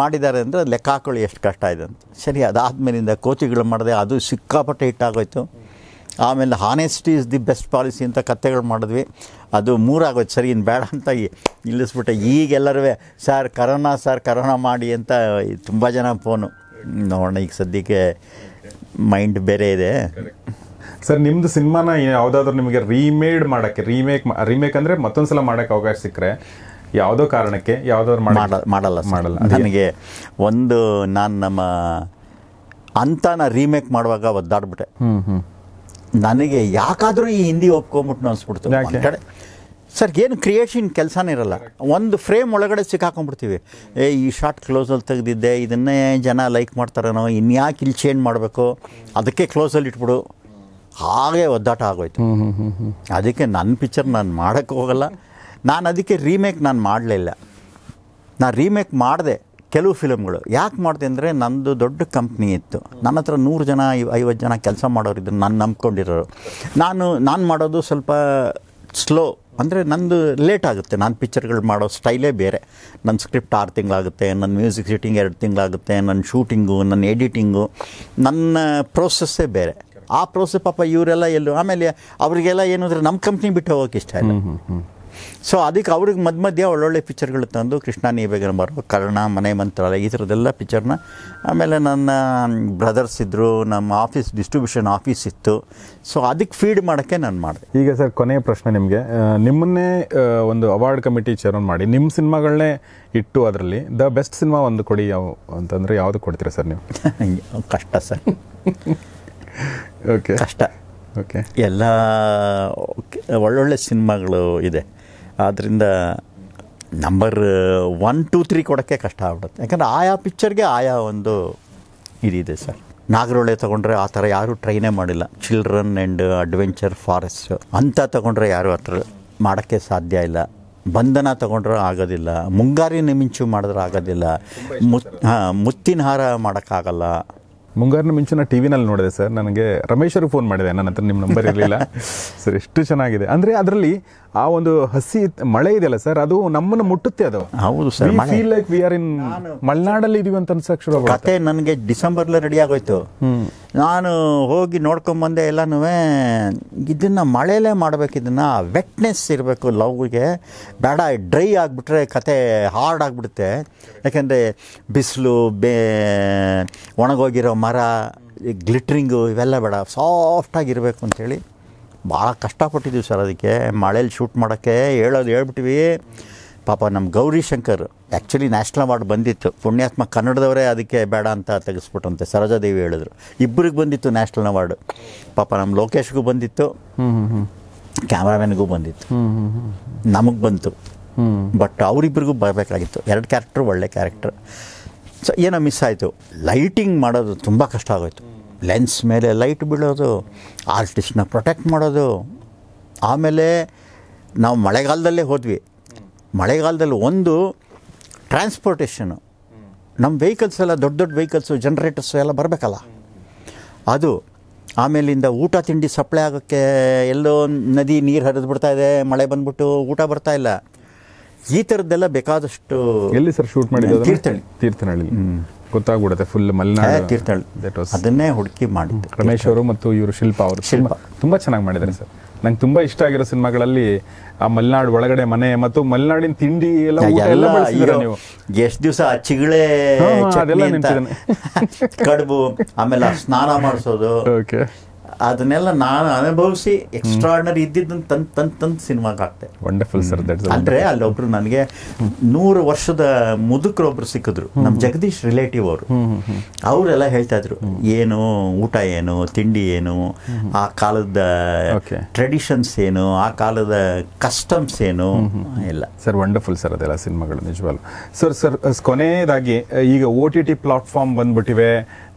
ಮಾಡಿದ್ದಾರೆ ಅಂದರೆ ಲೆಕ್ಕ ಹಾಕೊಳ್ಳಿ ಎಷ್ಟು ಕಷ್ಟ ಇದೆ ಅಂತ ಸರಿ ಮೇಲಿಂದ ಕೋಚಿಗಳು ಮಾಡಿದೆ ಅದು ಸಿಕ್ಕಾಪಟ್ಟೆ ಹಿಟ್ಟಾಗೋಯ್ತು ಆಮೇಲೆ honesty is the best policy ಅಂತ ಕಥೆಗಳು ಮಾಡಿದ್ವಿ ಅದು ಮೂರಾಗೋದು ಸರಿ ಇನ್ನು ಬೇಡ ಅಂತ ನಿಲ್ಲಿಸ್ಬಿಟ್ಟೆ ಈಗೆಲ್ಲರೂ ಸರ್ ಕರೋನಾ ಸರ್ ಕರೋನಾ ಮಾಡಿ ಅಂತ ತುಂಬ ಜನ ಫೋನು ನೋಡೋಣ ಈಗ ಸದ್ಯಕ್ಕೆ ಮೈಂಡ್ ಬೇರೆ ಇದೆ ಸರ್ ನಿಮ್ಮದು ಸಿನಿಮಾನ ಯಾವುದಾದ್ರೂ ನಿಮಗೆ ರೀಮೇಡ್ ಮಾಡೋಕ್ಕೆ ರೀಮೇಕ್ ರೀಮೇಕ್ ಅಂದರೆ ಮತ್ತೊಂದು ಸಲ ಮಾಡೋಕ್ಕೆ ಅವಕಾಶ ಸಿಕ್ಕರೆ ಯಾವುದೋ ಕಾರಣಕ್ಕೆ ಯಾವುದಾದ್ರು ಮಾಡಲ್ಲ ಮಾಡಲ್ಲ ಮಾಡಲ್ಲ ನನಗೆ ಒಂದು ನಾನು ನಮ್ಮ ಅಂತಾನ ರೀಮೇಕ್ ಮಾಡುವಾಗ ಒದ್ದಾಡ್ಬಿಟ್ಟೆ ಹ್ಞೂ ಹ್ಞೂ ನನಗೆ ಯಾಕಾದರೂ ಈ ಹಿಂದಿ ಒಪ್ಕೊಂಬಿಟ್ಟು ಅನ್ಸ್ಬಿಡ್ತು ಸರ್ಗೇನು ಸರ್ ಏನು ಕ್ರಿಯೇಷನ್ ಕೆಲಸನೇ ಇರಲ್ಲ ಒಂದು ಫ್ರೇಮ್ ಒಳಗಡೆ ಸಿಕ್ಕಾಕೊಂಡ್ಬಿಡ್ತೀವಿ ಏ ಈ ಶಾರ್ಟ್ ಕ್ಲೋಸಲ್ಲಿ ತೆಗೆದಿದ್ದೆ ಇದನ್ನೇ ಜನ ಲೈಕ್ ಮಾಡ್ತಾರೇನೋ ಇನ್ಯಾಕೆ ಇಲ್ಲಿ ಚೇಂಜ್ ಮಾಡಬೇಕು ಅದಕ್ಕೆ ಕ್ಲೋಸಲ್ಲಿ ಇಟ್ಬಿಡು ಹಾಗೆ ಒದ್ದಾಟ ಆಗೋಯ್ತು ಅದಕ್ಕೆ ನನ್ನ ಪಿಕ್ಚರ್ ನಾನು ಮಾಡೋಕ್ಕೆ ಹೋಗಲ್ಲ ನಾನು ಅದಕ್ಕೆ ರೀಮೇಕ್ ನಾನು ಮಾಡಲಿಲ್ಲ ನಾನು ರೀಮೇಕ್ ಮಾಡಿದೆ ಕೆಲವು ಫಿಲಮ್ಗಳು ಯಾಕೆ ಮಾಡಿದೆ ಅಂದರೆ ನಂದು ದೊಡ್ಡ ಕಂಪ್ನಿ ಇತ್ತು ನನ್ನ ಹತ್ರ ನೂರು ಜನ ಐವತ್ತು ಜನ ಕೆಲಸ ಮಾಡೋರು ಮಾಡೋರಿದ್ರು ನಾನು ನಂಬ್ಕೊಂಡಿರೋರು ನಾನು ನಾನು ಮಾಡೋದು ಸ್ವಲ್ಪ ಸ್ಲೋ ಅಂದರೆ ನಂದು ಲೇಟ್ ಆಗುತ್ತೆ ನಾನು ಪಿಕ್ಚರ್ಗಳು ಮಾಡೋ ಸ್ಟೈಲೇ ಬೇರೆ ನನ್ನ ಸ್ಕ್ರಿಪ್ಟ್ ಆರು ತಿಂಗಳಾಗುತ್ತೆ ನನ್ನ ಮ್ಯೂಸಿಕ್ ಶೂಟಿಂಗ್ ಎರಡು ತಿಂಗಳಾಗುತ್ತೆ ನನ್ನ ಶೂಟಿಂಗು ನನ್ನ ಎಡಿಟಿಂಗು ನನ್ನ ಪ್ರೋಸೆಸ್ಸೇ ಬೇರೆ ಆ ಪ್ರೋಸೆಸ್ ಪಾಪ ಇವರೆಲ್ಲ ಎಲ್ಲೂ ಆಮೇಲೆ ಅವರಿಗೆಲ್ಲ ಏನು ನಮ್ಮ ಕಂಪ್ನಿ ಬಿಟ್ಟು ಹೋಗೋಕೆ ಇಷ್ಟ ಇಲ್ಲ ಸೊ ಅದಕ್ಕೆ ಅವ್ರಿಗೆ ಮಧ್ಯ ಮಧ್ಯೆ ಒಳ್ಳೊಳ್ಳೆ ಪಿಕ್ಚರ್ಗಳು ತಂದು ಕೃಷ್ಣ ಬರೋ ಕರ್ಣ ಮನೆ ಮಂತ್ರಾಲಯ ಈ ಥರದ್ದೆಲ್ಲ ಪಿಕ್ಚರ್ನ ಆಮೇಲೆ ನನ್ನ ಬ್ರದರ್ಸ್ ಇದ್ದರು ನಮ್ಮ ಆಫೀಸ್ ಡಿಸ್ಟ್ರಿಬ್ಯೂಷನ್ ಆಫೀಸ್ ಇತ್ತು ಸೊ ಅದಕ್ಕೆ ಫೀಡ್ ಮಾಡೋಕ್ಕೆ ನಾನು ಮಾಡಿದೆ ಈಗ ಸರ್ ಕೊನೆಯ ಪ್ರಶ್ನೆ ನಿಮಗೆ ನಿಮ್ಮನ್ನೇ ಒಂದು ಅವಾರ್ಡ್ ಕಮಿಟಿ ಚೇರ್ಮನ್ ಮಾಡಿ ನಿಮ್ಮ ಸಿನಿಮಾಗಳನ್ನೇ ಇಟ್ಟು ಅದರಲ್ಲಿ ದ ಬೆಸ್ಟ್ ಸಿನಿಮಾ ಒಂದು ಕೊಡಿ ಯಾವ ಅಂತಂದರೆ ಯಾವುದು ಕೊಡ್ತೀರಾ ಸರ್ ನೀವು (laughs) ಕಷ್ಟ ಸರ್ ಓಕೆ ಕಷ್ಟ ಓಕೆ ಎಲ್ಲ ಒಳ್ಳೊಳ್ಳೆ ಸಿನಿಮಾಗಳು ಇದೆ ಆದ್ದರಿಂದ ನಂಬರ್ ಒನ್ ಟೂ ತ್ರೀ ಕೊಡೋಕ್ಕೆ ಕಷ್ಟ ಆಗ್ಬಿಡುತ್ತೆ ಯಾಕಂದರೆ ಆಯಾ ಪಿಕ್ಚರ್ಗೆ ಆಯಾ ಒಂದು ಇದಿದೆ ಸರ್ ನಾಗರೋಳೆ ತೊಗೊಂಡ್ರೆ ಆ ಥರ ಯಾರೂ ಟ್ರೈನೇ ಮಾಡಿಲ್ಲ ಚಿಲ್ಡ್ರನ್ ಆ್ಯಂಡ್ ಅಡ್ವೆಂಚರ್ ಫಾರೆಸ್ಟ್ ಅಂತ ತೊಗೊಂಡ್ರೆ ಯಾರೂ ಆ ಥರ ಮಾಡೋಕ್ಕೆ ಸಾಧ್ಯ ಇಲ್ಲ ಬಂಧನ ತೊಗೊಂಡ್ರೆ ಆಗೋದಿಲ್ಲ ಮುಂಗಾರಿನ ಮಿಂಚು ಮಾಡಿದ್ರೆ ಆಗೋದಿಲ್ಲ ಮುತ್ ಹಾಂ ಮುತ್ತಿನ ಹಾರ ಮಾಡೋಕ್ಕಾಗಲ್ಲ ಮುಂಗಾರಿನ ಮಿಂಚು ಟಿ ವಿನಲ್ಲಿ ನೋಡಿದೆ ಸರ್ ನನಗೆ ರಮೇಶರು ಫೋನ್ ಮಾಡಿದೆ ನನ್ನ ಹತ್ರ ನಿಮ್ಮ ನಂಬರ್ ಇರಲಿಲ್ಲ (laughs) ಸರ್ ಎಷ್ಟು ಚೆನ್ನಾಗಿದೆ ಅಂದರೆ ಅದರಲ್ಲಿ ಆ ಒಂದು ಹಸಿ ಮಳೆ ಇದೆಯಲ್ಲ ಸರ್ ಅದು ನಮ್ಮನ್ನು ಮುಟ್ಟುತ್ತೆ ಅದು ಹೌದು sir feel like we are in ಮಲೆನಾಡಲ್ಲಿ ಇದೀವಿ ಅಂತ ಅನ್ಸಕ್ ಶುರು ಕತೆ ನನಗೆ ಡಿಸೆಂಬರ್ಲ ರೆಡಿ ಆಗೋಯ್ತು ನಾನು ಹೋಗಿ ನೋಡ್ಕೊಂಬಂದೆ ಎಲ್ಲನೂ ಇದನ್ನ ಮಳೆಯಲ್ಲೇ ಮಾಡಬೇಕು ಇದನ್ನ ವೆಟ್ನೆಸ್ ಇರಬೇಕು ಲವ್ಗೆ ಬೇಡ ಡ್ರೈ ಆಗಿಬಿಟ್ರೆ ಕತೆ ಹಾರ್ಡ್ ಆಗಿಬಿಡುತ್ತೆ ಯಾಕೆಂದರೆ ಬಿಸಿಲು ಬೇ ಒಣಗೋಗಿರೋ ಮರ ಗ್ಲಿಟ್ರಿಂಗು ಇವೆಲ್ಲ ಬೇಡ ಸಾಫ್ಟಾಗಿರ್ಬೇಕು ಅಂತೇಳಿ ಭಾಳ ಕಷ್ಟಪಟ್ಟಿದ್ದೀವಿ ಸರ್ ಅದಕ್ಕೆ ಮಳೇಲಿ ಶೂಟ್ ಮಾಡೋಕ್ಕೆ ಹೇಳೋದು ಹೇಳ್ಬಿಟ್ವಿ ಪಾಪ ನಮ್ಮ Gauri Shankar actually national award ಬಂದಿತ್ತು ಪುಣ್ಯಾತ್ಮ ಕನ್ನಡದವರೇ ಅದಕ್ಕೆ ಬೇಡ ಅಂತ ತೆಗೆಸ್ಬಿಟ್ಟಂತೆ ಸರೋಜಾದೇವಿ ಹೇಳಿದ್ರು ಇಬ್ಬರಿಗೆ ಬಂದಿತ್ತು ನ್ಯಾಷನಲ್ ಅವಾರ್ಡ್ ಪಾಪ ನಮ್ಮ ಲೋಕೇಶ್ಗೂ ಬಂದಿತ್ತು ಕ್ಯಾಮ್ರಾಮನ್ಗೂ ಬಂದಿತ್ತು ನಮಗೆ ಬಂತು ಬಟ್ ಅವರಿಬ್ಬರಿಗೂ ಬರಬೇಕಾಗಿತ್ತು ಎರಡು ಕ್ಯಾರೆಕ್ಟ್ರು ಒಳ್ಳೆ ಕ್ಯಾರೆಕ್ಟ್ರ್ ಸೊ ಏನೋ ಮಿಸ್ ಆಯಿತು ಲೈಟಿಂಗ್ ಮಾಡೋದು ತುಂಬ ಕಷ್ಟ ಆಗೋಯ್ತು ಲೆನ್ಸ್ ಮೇಲೆ ಲೈಟ್ ಬೀಳೋದು ಆರ್ಟಿಸ್ಟ್ನ ಪ್ರೊಟೆಕ್ಟ್ ಮಾಡೋದು ಆಮೇಲೆ ನಾವು ಮಳೆಗಾಲದಲ್ಲೇ ಹೋದ್ವಿ ಮಳೆಗಾಲದಲ್ಲಿ ಒಂದು ಟ್ರಾನ್ಸ್ಪೋರ್ಟೇಷನು ನಮ್ಮ ವೆಹಿಕಲ್ಸ್ ಎಲ್ಲ ದೊಡ್ಡ ದೊಡ್ಡ ವೆಹಿಕಲ್ಸು ಜನ್ರೇಟರ್ಸು ಎಲ್ಲ ಬರಬೇಕಲ್ಲ ಅದು ಆಮೇಲಿಂದ ಊಟ ತಿಂಡಿ ಸಪ್ಲೈ ಆಗೋಕ್ಕೆ ಎಲ್ಲೋ ನದಿ ನೀರು ಹರಿದು ಬಿಡ್ತಾ ಇದೆ ಮಳೆ ಬಂದ್ಬಿಟ್ಟು ಊಟ ಬರ್ತಾ ಇಲ್ಲ ಈ ಥರದ್ದೆಲ್ಲ ಬೇಕಾದಷ್ಟು ಎಲ್ಲಿ ಸರ್ ಶೂಟ್ ಮಾಡಿ ತೀರ್ಥಹಳ್ಳಿ ತೀರ್ಥಹಳ್ಳಿ ಗೊತ್ತಾಗ್ಬಿಡುತ್ತೆ ಫುಲ್ ಮಲೆನಾಡು ಅದನ್ನೇ ಹುಡುಕಿ ಮಾಡಿದ್ದು ರಮೇಶ್ ಅವರು ಮತ್ತು ಇವರು ಶಿಲ್ಪ ಅವರು ಶಿಲ್ಪ ತುಂಬ ಚೆನ್ನಾಗಿ ಮಾಡಿದ್ದಾರೆ ಸರ್ ನಂಗೆ ತುಂಬಾ ಇಷ್ಟ ಆಗಿರೋ ಸಿನಿಮಾಗಳಲ್ಲಿ ಆ ಮಲೆನಾಡು ಒಳಗಡೆ ಮನೆ ಮತ್ತು ಮಲೆನಾಡಿನ ತಿಂಡಿ ಎಲ್ಲ ಎಲ್ಲ ನೀವು ಎಷ್ಟು ದಿವಸ ಚಿಗಳೆ ಕಡುಬು ಆಮೇಲೆ ಸ್ನಾನ ಮಾಡಿಸೋದು ಅದನ್ನೆಲ್ಲ ನಾನು ಅನುಭವಿಸಿ ಎಕ್ಸ್ಟ್ರಾರ್ನರಿ ಇದ್ದಿದ್ದು ತಂದು ತಂದು ತಂದು ಸಿನಿಮಾಗೆ ಹಾಕ್ತೆ ವಂಡರ್ಫುಲ್ ಸರ್ ಅಂದರೆ ಅಲ್ಲೊಬ್ರು ನನಗೆ ನೂರು ವರ್ಷದ ಮುದುಕರೊಬ್ರು ಸಿಕ್ಕಿದ್ರು ನಮ್ಮ ಜಗದೀಶ್ ರಿಲೇಟಿವ್ ಅವರು ಅವರೆಲ್ಲ ಹೇಳ್ತಾ ಇದ್ರು ಏನು ಊಟ ಏನು ತಿಂಡಿ ಏನು ಆ ಕಾಲದ ಟ್ರೆಡಿಷನ್ಸ್ ಏನು ಆ ಕಾಲದ ಕಸ್ಟಮ್ಸ್ ಏನು ಎಲ್ಲ ಸರ್ ವಂಡರ್ಫುಲ್ ಸರ್ ಅದೆಲ್ಲ ಸಿನಿಮಾಗಳು ನಿಜವಾಗ್ಲು ಸರ್ ಸರ್ ಕೊನೆಯದಾಗಿ ಈಗ ಓ ಟಿ ಟಿ ಪ್ಲಾಟ್ಫಾರ್ಮ್ ಬಂದ್ಬಿಟ್ಟಿವೆ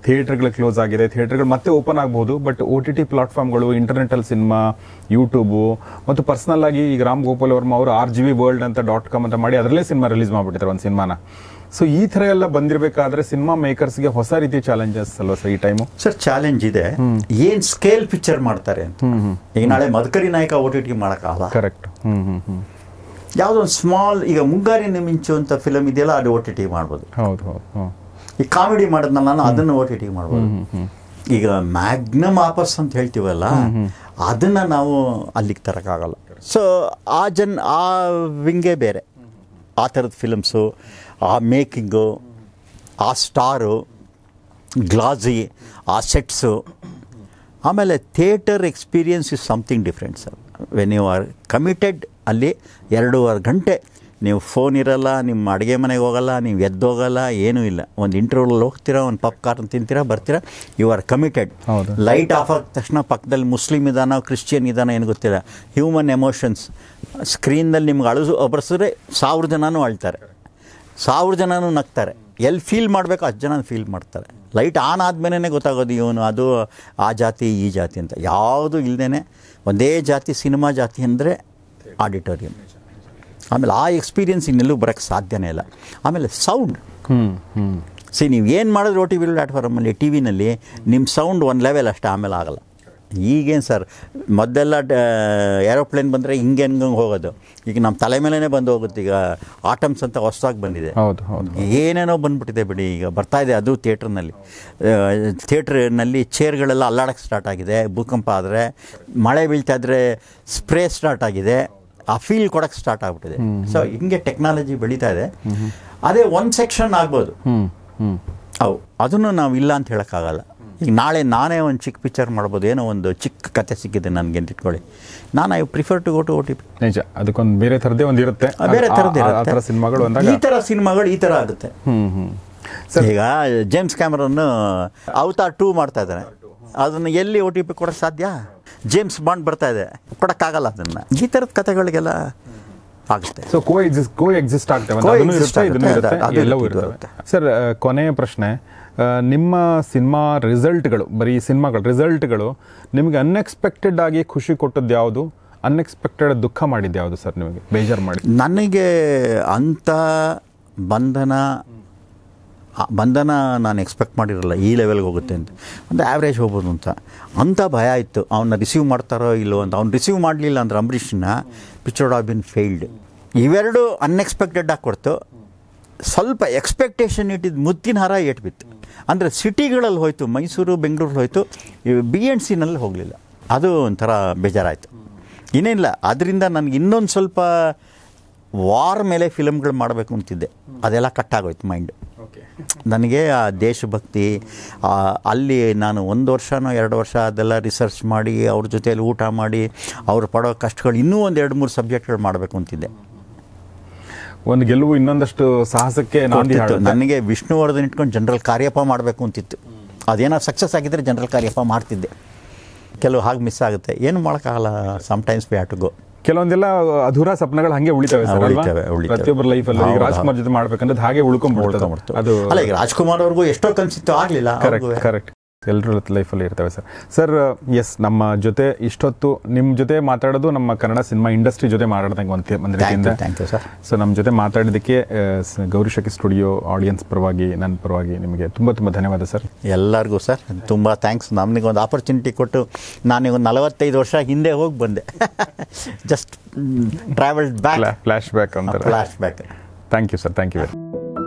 ಥಿಯೇಟರ್ಗಳು ಕ್ಲೋಸ್ ಆಗಿದೆ ಥಿಯೇಟರ್ಗಳು ಮತ್ತೆ ಓಪನ್ ಆಗ್ಬೋದು ಬಟ್ ಓ ಟಿ ಟಿ ಪ್ಲಾಟ್ಫಾರ್ಮ್ಗಳು ಇಂಟರ್ನೆಟಲ್ ಸಿನಿಮಾ ಯೂಟ್ಯೂಬು ಮತ್ತು ಪರ್ಸನಲ್ ಆಗಿ ಈಗ ರಾಮ್ ಗೋಪಾಲ್ ವರ್ಮ ಅವರು ಆರ್ ಜಿ ವಿ ವರ್ಲ್ಡ್ ಅಂತ ಡಾಟ್ ಕಾಮ್ ಅಂತ ಮಾಡಿ ಅದರಲ್ಲೇ ಸಿನಿಮಾ ರಿಲೀಸ್ ಮಾಡಿಬಿಟ್ಟಿದ್ದಾರೆ ಒಂದು ಸಿನಿಮಾನ ಸೊ ಈ ಥರ ಎಲ್ಲ ಬಂದಿರಬೇಕಾದ್ರೆ ಸಿನಿಮಾ ಮೇಕರ್ಸ್ಗೆ ಹೊಸ ರೀತಿ ಚಾಲೆಂಜಸ್ ಅಲ್ವಾ ಸರ್ ಈ ಟೈಮು ಸರ್ ಚಾಲೆಂಜ್ ಇದೆ ಏನ್ ಸ್ಕೇಲ್ ಪಿಕ್ಚರ್ ಮಾಡ್ತಾರೆ ಅಂತ ಈಗ ನಾಳೆ Madakari Nayaka O T T ಮಾಡೋಕ್ಕಾಗಲ್ಲ ಕರೆಕ್ಟ್ ಯಾವುದೋ ಒಂದು ಸ್ಮಾಲ್ ಈಗ ಮುಂಗಾರಿನ ಮಿಂಚು ಅಂತ ಫಿಲಮ್ ಇದೆಯಲ್ಲ ಅದು ಓ ಟಿ ಟಿ ಮಾಡ್ಬೋದು ಹೌದು ಹೌದು ಈ ಕಾಮಿಡಿ ಮಾಡಿದ್ನಲ್ಲ ನಾನು ಅದನ್ನು ಓ ಟಿ ಟಿ ಮಾಡ್ಬೋದು ಈಗ ಮ್ಯಾಗ್ನಮ್ ಆಪಸ್ ಅಂತ ಹೇಳ್ತೀವಲ್ಲ ಅದನ್ನು ನಾವು ಅಲ್ಲಿಗೆ ತರೋಕ್ಕಾಗಲ್ಲ ಸೊ ಆ ಜನ್ ಆ ವಿಂಗೇ ಬೇರೆ ಆ ಥರದ ಫಿಲಮ್ಸು ಆ ಮೇಕಿಂಗು ಆ ಸ್ಟಾರು ಗ್ಲಾಸಿ ಆ ಸೆಟ್ಸು ಆಮೇಲೆ theatre experience is something different sir when you are committed ಅಲ್ಲಿ ಎರಡೂವರೆ ಗಂಟೆ ನೀವು ಫೋನ್ ಇರಲ್ಲ ನಿಮ್ಮ ಅಡುಗೆ ಮನೆಗೆ ಹೋಗಲ್ಲ ನೀವು ಎದ್ದೋಗಲ್ಲ ಏನೂ ಇಲ್ಲ ಒಂದು ಇಂಟರ್ವ್ಯೂಲಲ್ಲಿ ಹೋಗ್ತೀರಾ ಒಂದು ಪಾಪ್ಕಾರ್ನ್ ತಿಂತೀರಾ ಬರ್ತೀರಾ you are committed light off ಆದ ತಕ್ಷಣ ಪಕ್ಕದಲ್ಲಿ ಮುಸ್ಲಿಮ್ ಇದಾನ ಕ್ರಿಶ್ಚಿಯನ್ ಇದಾನ ಏನು ಗೊತ್ತಿಲ್ಲ ಹ್ಯೂಮನ್ ಎಮೋಷನ್ಸ್ ಸ್ಕ್ರೀನ್ನಲ್ಲಿ ನಿಮ್ಗೆ ಅಳು ಒಬ್ಬರಿಸಿದ್ರೆ ಸಾವಿರ ಜನನೂ ಅಳ್ತಾರೆ ಸಾವಿರ ಜನನೂ ನಗ್ತಾರೆ ಎಲ್ಲಿ ಫೀಲ್ ಮಾಡಬೇಕು ಅಷ್ಟು ಜನ ಫೀಲ್ ಮಾಡ್ತಾರೆ ಲೈಟ್ ಆನ್ ಆದಮೇಲೆ ಗೊತ್ತಾಗೋದು ಇವನು ಅದು ಆ ಜಾತಿ ಈ ಜಾತಿ ಅಂತ ಯಾವುದು ಇಲ್ಲದೇ ಒಂದೇ ಜಾತಿ ಸಿನಿಮಾ ಜಾತಿ ಅಂದರೆ ಆಡಿಟೋರಿಯಂ ಆಮೇಲೆ ಆ ಎಕ್ಸ್ಪೀರಿಯನ್ಸ್ ಇನ್ನೆಲ್ಲೂ ಬರೋಕ್ಕೆ ಸಾಧ್ಯನೇ ಇಲ್ಲ ಆಮೇಲೆ ಸೌಂಡ್ ಸಿ ನೀವು ಏನು ಮಾಡಿದ್ರು ಓ ಟಿ ವಿ ಪ್ಲ್ಯಾಟ್ಫಾರ್ಮಲ್ಲಿ ಟಿ ವಿನಲ್ಲಿ ನಿಮ್ಮ ಸೌಂಡ್ ಒಂದು ಲೆವೆಲ್ ಅಷ್ಟೇ ಆಮೇಲೆ ಆಗಲ್ಲ ಈಗೇನು ಸರ್ ಮೊದಲೆಲ್ಲ ಏರೋಪ್ಲೇನ್ ಬಂದರೆ ಹಿಂಗೆ ಹೆಂಗೆ ಹೋಗೋದು ಈಗ ನಮ್ಮ ತಲೆ ಮೇಲೇ ಬಂದು ಹೋಗುತ್ತೆ ಈಗ ಆಟಮ್ಸ್ ಅಂತ ಹೊಸದಾಗಿ ಬಂದಿದೆ ಹೌದು ಹೌದು ಏನೇನೋ ಬಂದ್ಬಿಟ್ಟಿದೆ ಬಿಡಿ ಈಗ ಬರ್ತಾ ಇದೆ ಅದು ಥಿಯೇಟ್ರ್ನಲ್ಲಿ ಥಿಯೇಟ್ರ್ನಲ್ಲಿ ಚೇರ್ಗಳೆಲ್ಲ ಅಲ್ಲಾಡಕ್ಕೆ ಸ್ಟಾರ್ಟ್ ಆಗಿದೆ ಭೂಕಂಪ ಆದರೆ ಮಳೆ ಬೀಳ್ತಾ ಇದ್ದರೆ ಸ್ಪ್ರೇ ಸ್ಟಾರ್ಟ್ ಆಗಿದೆ ಆ ಫೀಲ್ ಕೊಡಕ್ ಸ್ಟಾರ್ಟ್ ಆಗ್ಬಿಟ್ಟಿದೆ ಸೊ ಹಿಂಗೆ ಟೆಕ್ನಾಲಜಿ ಬೆಳೀತಾ ಇದೆ ಅದೇ ಒನ್ ಸೆಕ್ಷನ್ ಆಗ್ಬೋದು ಹೌ ಅದನ್ನು ನಾವು ಇಲ್ಲ ಅಂತ ಹೇಳೋಕ್ಕಾಗಲ್ಲ ಈಗ ನಾಳೆ ನಾನೇ ಒಂದು ಚಿಕ್ಕ ಪಿಕ್ಚರ್ ಮಾಡ್ಬೋದು ಏನೋ ಒಂದು ಚಿಕ್ಕ ಕತೆ ಸಿಕ್ಕಿದೆ ನನಗೆ ಅಂತ ಇಟ್ಕೊಳ್ಳಿ ನಾನು I prefer to go to O T ನಿಜ ಅದಕ್ಕೊಂದು ಬೇರೆ ಥರದ್ದೇ ಒಂದು ಇರುತ್ತೆ ಬೇರೆ ಥರದ್ದೇ ಸಿನಿಮಾಗಳು ಈ ಥರ ಸಿನಿಮಾಗಳು ಈ ಥರ ಆಗುತ್ತೆ ಈಗ ಜೇಮ್ಸ್ ಕ್ಯಾಮ್ರನ್ನು ಅವತಾರ್ ಟೂ ಮಾಡ್ತಾ ಇದ್ದಾರೆ ಅದನ್ನು ಎಲ್ಲಿ ಓ ಟಿ ಪಿ ಕೊಡೋಕ್ಕೆ ಸಾಧ್ಯ ಜೇಮ್ಸ್ ಬಾಂಡ್ ಬರ್ತಾ ಇದೆ ಕೊಡಕ್ಕಾಗಲ್ಲ ಅದನ್ನ ಈ ಥರದ ಕಥೆಗಳಿಗೆಲ್ಲ ಆಗುತ್ತೆ so coexist coexist ಆಗ್ತವೆ ಸರ್ ಕೊನೆಯ ಪ್ರಶ್ನೆ ನಿಮ್ಮ ಸಿನಿಮಾ ರಿಸಲ್ಟ್ಗಳು ಬರೀ ಸಿನಿಮಾಗಳು ರಿಸಲ್ಟ್ಗಳು ನಿಮಗೆ ಅನ್ಎಕ್ಸ್ಪೆಕ್ಟೆಡ್ ಆಗಿ ಖುಷಿ ಕೊಟ್ಟದ್ದು ಯಾವುದು ಅನ್ಎಕ್ಸ್ಪೆಕ್ಟೆಡ್ ದುಃಖ ಮಾಡಿದ್ದು ಯಾವುದು ಸರ್ ನಿಮಗೆ ಬೇಜಾರು ಮಾಡಿ ನನಗೆ ಅಂಥ ಬಂಧನ ಬಂಧನ ನಾನು ಎಕ್ಸ್ಪೆಕ್ಟ್ ಮಾಡಿರಲ್ಲ ಈ ಲೆವೆಲ್ಗೆ ಹೋಗುತ್ತೆ ಅಂತ ಒಂದು ಆ್ಯಾವ್ರೇಜ್ ಹೋಗ್ಬೋದು ಅಂತ ಅಂಥ ಭಯ ಇತ್ತು ಅವನ್ನ ರಿಸೀವ್ ಮಾಡ್ತಾರೋ ಇಲ್ಲೋ ಅಂತ ಅವ್ನು ರಿಸೀವ್ ಮಾಡಲಿಲ್ಲ ಅಂದ್ರೆ ಅಂಬರೀಷ್ನ ಪಿಚ್ಚರ್ಡ್ ಆಫ್ ಬಿನ್ ಫೇಲ್ಡ್ ಇವೆರಡು ಅನ್ಎಕ್ಸ್ಪೆಕ್ಟೆಡ್ ಆಗಿ ಕೊಡ್ತು ಸ್ವಲ್ಪ ಎಕ್ಸ್ಪೆಕ್ಟೇಷನ್ ಇಟ್ಟಿದ್ದು ಮುತ್ತಿನ ಏಟ್ ಏಟ್ಬಿತ್ತು ಅಂದರೆ ಸಿಟಿಗಳಲ್ಲಿ ಹೋಯಿತು ಮೈಸೂರು ಬೆಂಗಳೂರು ಹೋಯಿತು ಬಿ ಎನ್ ಸಿನಲ್ಲಿ ಹೋಗಲಿಲ್ಲ ಅದು ಒಂಥರ ಬೇಜಾರಾಯಿತು ಇನ್ನೇನಿಲ್ಲ ಅದರಿಂದ ನನಗೆ ಇನ್ನೊಂದು ಸ್ವಲ್ಪ ವಾರ್ ಮೇಲೆ ಫಿಲಮ್ಗಳು ಮಾಡಬೇಕು ಅಂತಿದ್ದೆ ಅದೆಲ್ಲ ಕಟ್ಟಾಗೋಯ್ತು ಮೈಂಡ್ ನನಗೆ ಆ ದೇಶಭಕ್ತಿ ಅಲ್ಲಿ ನಾನು ಒಂದು ವರ್ಷನೋ ಎರಡು ವರ್ಷ ಅದೆಲ್ಲ ರಿಸರ್ಚ್ ಮಾಡಿ ಅವ್ರ ಜೊತೆಯಲ್ಲಿ ಊಟ ಮಾಡಿ ಅವರು ಪಡೋ ಕಷ್ಟಗಳು ಇನ್ನೂ ಒಂದು ಎರಡು ಮೂರು ಸಬ್ಜೆಕ್ಟ್ಗಳು ಮಾಡಬೇಕು ಅಂತಿದ್ದೆ ಒಂದು ಗೆಲುವು ಇನ್ನೊಂದಷ್ಟು ಸಾಹಸಕ್ಕೆ ನನಗೆ ವಿಷ್ಣುವರ್ಧನ್ ಇಟ್ಕೊಂಡು ಜನರಲ್ ಕಾರ್ಯಪ್ಪ ಮಾಡಬೇಕು ಅಂತಿತ್ತು ಅದೇನೋ ಸಕ್ಸಸ್ ಆಗಿದ್ದರೆ ಜನರಲ್ ಕಾರ್ಯಪ್ಪ ಮಾಡ್ತಿದ್ದೆ ಕೆಲವು ಹಾಗೆ ಮಿಸ್ ಆಗುತ್ತೆ ಏನು ಮಾಡೋಕ್ಕಾಗಲ್ಲ ಸಮ್ಟೈಮ್ಸ್ ಬಿ ಟು ಗೋ ಕೆಲವೊಂದೆಲ್ಲ ಅಧೂರ ಸ್ವಪ್ನಗಳು ಹಂಗೆ ಉಳಿತಾವೆ ಪ್ರತಿಯೊಬ್ಬರ ಲೈಫಲ್ಲಿ ಅಲ್ಲಿ ರಾಜ್ಕುಮಾರ್ ಜೊತೆ ಮಾಡ್ಬೇಕಂದ್ರೆ ಹಾಗೆ ಉಳ್ಕೊಂಡ್ಬಿಡ್ತದೆ ಅದು ಅಲ್ಲ ರಾಜ್ಕುಮಾರ್ ಅವ್ರಿಗೂ ಎಷ್ಟೋ ಕನ್ಸಿತ್ತು ಆಗ್ಲಿಲ್ಲ ಕರೆಕ್ಟ್ ಕರೆಕ್ಟ್ ಎಲ್ಲರ ಲೈಫಲ್ಲಿ ಇರ್ತವೆ ಸರ್ ಸರ್ ಎಸ್ ನಮ್ಮ ಜೊತೆ ಇಷ್ಟೊತ್ತು ನಿಮ್ಮ ಜೊತೆ ಮಾತಾಡೋದು ನಮ್ಮ ಕನ್ನಡ ಸಿನಿಮಾ ಇಂಡಸ್ಟ್ರಿ ಜೊತೆ ಮಾತಾಡ್ದಂಗೆ ಒಂದು ಒಂದು ಥ್ಯಾಂಕ್ ಯು ಸರ್ ಸೊ ನಮ್ಮ ಜೊತೆ ಮಾತಾಡೋದಕ್ಕೆ ಗೌರಿಶಕಿ ಸ್ಟುಡಿಯೋ ಆಡಿಯನ್ಸ್ ಪರವಾಗಿ ನನ್ನ ಪರವಾಗಿ ನಿಮಗೆ ತುಂಬ ತುಂಬ ಧನ್ಯವಾದ ಸರ್ ಎಲ್ಲರಿಗೂ ಸರ್ ತುಂಬ ಥ್ಯಾಂಕ್ಸ್ ನಮಗೆ ಒಂದು ಆಪರ್ಚುನಿಟಿ ಕೊಟ್ಟು ನಾನೀಗ ನಲವತ್ತೈದು ವರ್ಷ ಹಿಂದೆ ಹೋಗಿ ಬಂದೆ just travel back flashback ಅಂತ flashback thank you sir thank you very